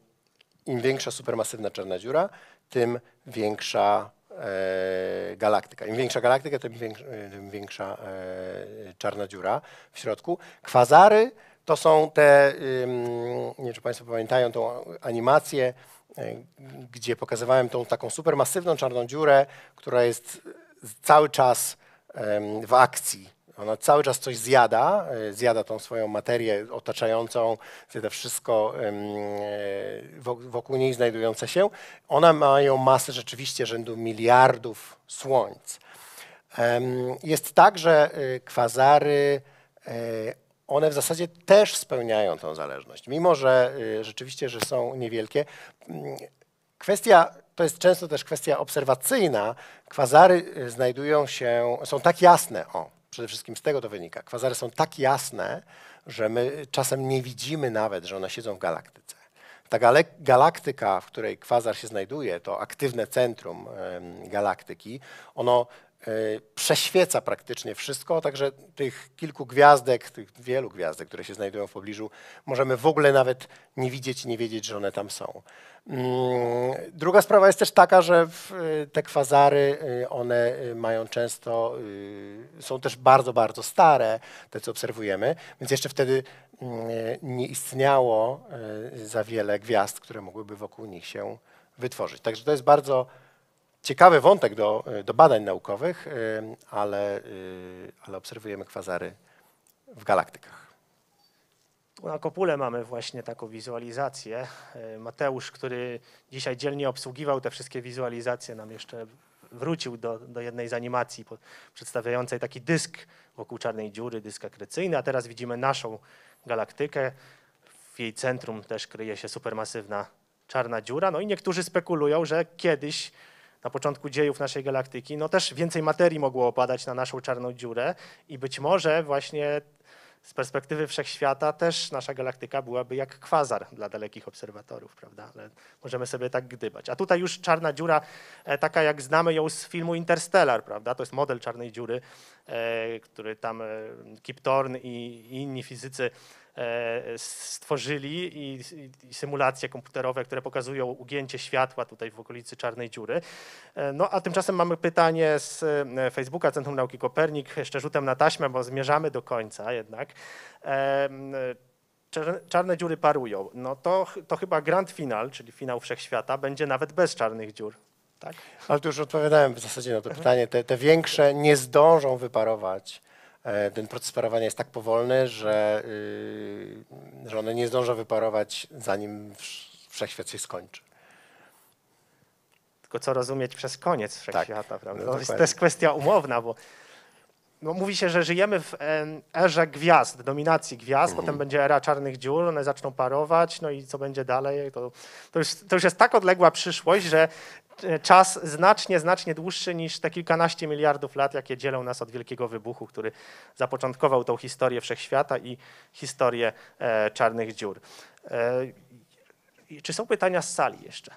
im większa supermasywna czarna dziura, tym większa e, galaktyka. Im większa galaktyka, tym większa, tym większa e, czarna dziura w środku. Kwazary to są te, nie wiem czy Państwo pamiętają tą animację, e, gdzie pokazywałem tą taką supermasywną czarną dziurę, która jest cały czas w akcji ona cały czas coś zjada, e, zjada tą swoją materię otaczającą, zjada wszystko e, wokół niej znajdujące się. Ona ma ją masę rzeczywiście rzędu miliardów słońc. Jest tak, że e, kwazary, one w zasadzie też spełniają tą zależność. Mimo, że rzeczywiście, że są niewielkie. Kwestia to jest często też kwestia obserwacyjna. Kwazary znajdują się, są tak jasne, o, Przede wszystkim z tego to wynika. Kwazary są tak jasne, że my czasem nie widzimy nawet, że one siedzą w galaktyce. Ta galaktyka, w której kwazar się znajduje, to aktywne centrum galaktyki, ono E, prześwieca praktycznie wszystko, także tych kilku gwiazdek, tych wielu gwiazdek, które się znajdują w pobliżu, możemy w ogóle nawet nie widzieć, nie wiedzieć, że one tam są. Mm, druga sprawa jest też taka, że e, te kwazary, e, one mają często, są też bardzo, bardzo stare, te co obserwujemy, więc jeszcze wtedy mm, nie istniało za wiele gwiazd, które mogłyby wokół nich się wytworzyć. Także to jest bardzo Ciekawy wątek do, do badań naukowych, y, ale, y, ale obserwujemy kwazary w galaktykach. Na Kopule mamy właśnie taką wizualizację. Y, Mateusz, który dzisiaj dzielnie obsługiwał te wszystkie wizualizacje, nam jeszcze wrócił do, do jednej z animacji przedstawiającej taki dysk wokół czarnej dziury, dysk akrecyjny, a teraz widzimy naszą galaktykę. W jej centrum też kryje się supermasywna czarna dziura. No i niektórzy spekulują, że kiedyś na początku dziejów naszej galaktyki, no też więcej materii mogło opadać na naszą czarną dziurę i być może właśnie z perspektywy wszechświata też nasza galaktyka byłaby jak kwazar dla dalekich obserwatorów, prawda? Ale możemy sobie tak gdybać. A tutaj już czarna dziura, e, taka jak znamy ją z filmu Interstellar, prawda? To jest model czarnej dziury, e, który tam e, Kip Thorne i inni fizycy E, stworzyli i, i, symulacje komputerowe, które pokazują ugięcie światła tutaj w okolicy czarnej dziury. E, no a tymczasem mamy pytanie z e, Facebooka Centrum Nauki Kopernik, jeszcze rzutem na taśmę, bo zmierzamy do końca jednak. Czarne dziury parują. No to, to chyba grand final, czyli finał wszechświata, będzie nawet bez czarnych dziur. Tak? Ale tu już odpowiadałem w zasadzie na to pytanie. Te, te większe nie zdążą wyparować E, ten proces parowania jest tak powolny, że, y, że one nie zdążą wyparować, zanim wszechświat się skończy. Tylko co rozumieć przez koniec wszechświata, tak, prawda? No to, jest, to jest kwestia umowna, bo no, mówi się, że żyjemy w e, erze gwiazd, dominacji gwiazd, mhm. potem będzie era czarnych dziur, one zaczną parować, no i co będzie dalej, to, to, już, to już jest tak odległa przyszłość, że e, czas znacznie, znacznie dłuższy niż te kilkanaście miliardów lat, jakie dzielą nas od wielkiego wybuchu, który zapoczątkował tą historię wszechświata i historię e, czarnych dziur. E, czy są pytania z sali jeszcze?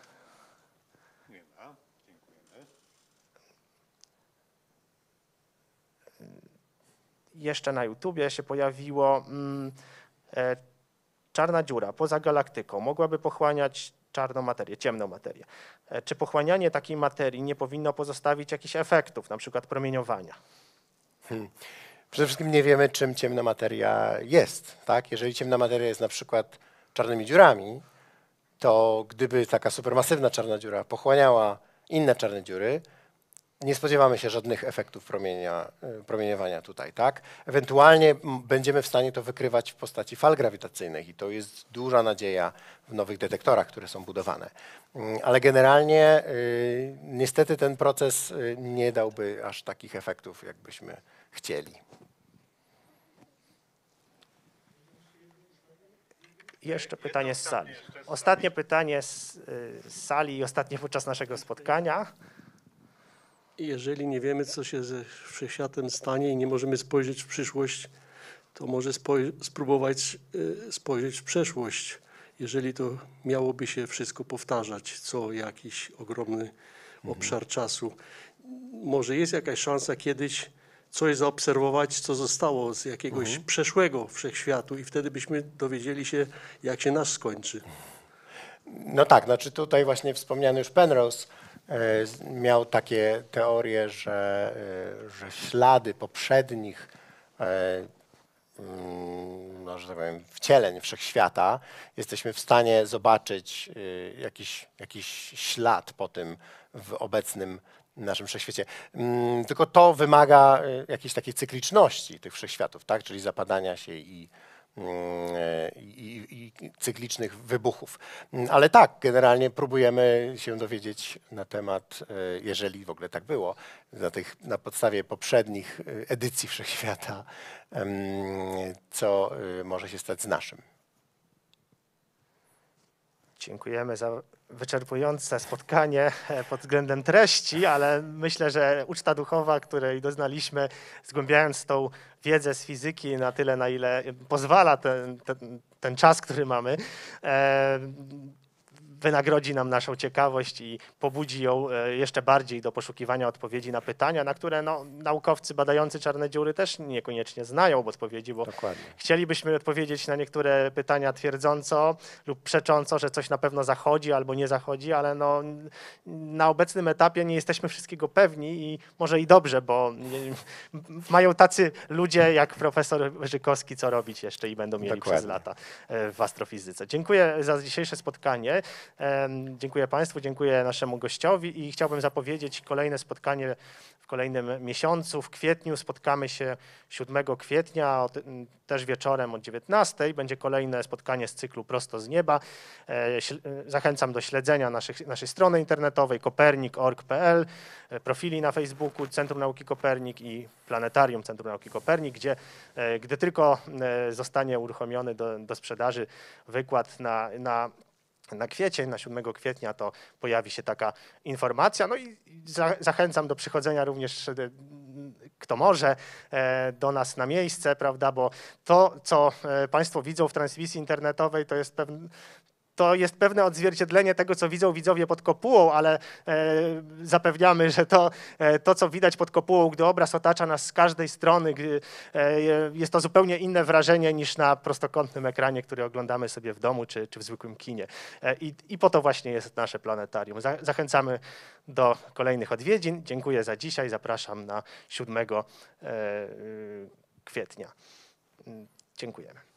jeszcze na YouTubie się pojawiło mm, e, czarna dziura poza galaktyką. Mogłaby pochłaniać czarną materię, ciemną materię. E, czy pochłanianie takiej materii nie powinno pozostawić jakichś efektów, na przykład promieniowania? Hmm. Przede wszystkim nie wiemy, czym ciemna materia jest. Tak? Jeżeli ciemna materia jest na przykład czarnymi dziurami, to gdyby taka supermasywna czarna dziura pochłaniała inne czarne dziury, nie spodziewamy się żadnych efektów promienia, y, promieniowania tutaj, tak? Ewentualnie będziemy w stanie to wykrywać w postaci fal grawitacyjnych i to jest duża nadzieja w nowych detektorach, które są budowane. Mm, ale generalnie y, niestety ten proces y, nie dałby aż takich efektów, jakbyśmy chcieli. Jeszcze pytanie z sali. Ostatnie pytanie z sali i ostatnie podczas naszego spotkania jeżeli nie wiemy, co się ze wszechświatem stanie i nie możemy spojrzeć w przyszłość, to może spróbować y, spojrzeć w przeszłość, jeżeli to miałoby się wszystko powtarzać, co jakiś ogromny mhm. obszar czasu. Może jest jakaś szansa kiedyś coś zaobserwować, co zostało z jakiegoś mhm. przeszłego wszechświatu i wtedy byśmy dowiedzieli się, jak się nasz skończy. No tak, znaczy tutaj właśnie wspomniany już Penrose E, miał takie teorie, że, e, że ślady poprzednich e, mm, no, że tak powiem, wcieleń wszechświata, jesteśmy w stanie zobaczyć jakiś, jakiś ślad po tym w obecnym naszym wszechświecie. Mm, tylko to wymaga jakiejś takiej cykliczności tych wszechświatów, tak? czyli zapadania się i, Mm, e, i, i, cyklicznych wybuchów. Mm, ale tak, generalnie próbujemy się dowiedzieć na temat, e, jeżeli w ogóle tak było, na, tych, na podstawie poprzednich e, edycji Wszechświata, co może się stać z naszym. Dziękujemy za wyczerpujące spotkanie [LAUGHS] pod względem treści, ale myślę, że uczta duchowa, której doznaliśmy, zgłębiając tą wiedzę z fizyki na tyle, na ile pozwala ten, ten, ten czas, który mamy, e, wynagrodzi nam naszą ciekawość i pobudzi ją e, jeszcze bardziej do poszukiwania odpowiedzi na pytania, na które no, naukowcy badający czarne dziury też niekoniecznie znają odpowiedzi, bo Dokładnie. chcielibyśmy odpowiedzieć na niektóre pytania twierdząco lub przecząco, że coś na pewno zachodzi albo nie zachodzi, ale no, na obecnym etapie nie jesteśmy wszystkiego pewni i może i dobrze, bo mają tacy ludzie jak profesor Rzykowski, co robić jeszcze i będą mieli Dokładnie. przez lata e, w astrofizyce. Dziękuję za dzisiejsze spotkanie. Dziękuję Państwu, dziękuję naszemu gościowi i chciałbym zapowiedzieć kolejne spotkanie w kolejnym miesiącu. W kwietniu spotkamy się 7 kwietnia, też wieczorem o 19. Będzie kolejne spotkanie z cyklu Prosto z Nieba. E, e, zachęcam do śledzenia naszych, naszej strony internetowej kopernik.org.pl, e, profili na Facebooku Centrum Nauki Kopernik i Planetarium Centrum Nauki Kopernik, gdzie gdy tylko zostanie uruchomiony do, do sprzedaży wykład na, na na kwiecień, na 7 kwietnia to pojawi się taka informacja. No i zachęcam do przychodzenia również, e, kto może, e, do nas na miejsce, prawda, bo to, co e, Państwo widzą w transmisji internetowej, to jest pewne, to jest pewne odzwierciedlenie tego, co widzą widzowie pod kopułą, ale e, zapewniamy, że to, e, to, co widać pod kopułą, gdy obraz otacza nas z każdej strony, e, jest to zupełnie inne wrażenie niż na prostokątnym ekranie, który oglądamy sobie w domu czy, czy w zwykłym kinie. I, I po to właśnie jest nasze planetarium. Zachęcamy do kolejnych odwiedzin. Dziękuję za dzisiaj. Zapraszam na 7 kwietnia. Mm, dziękujemy.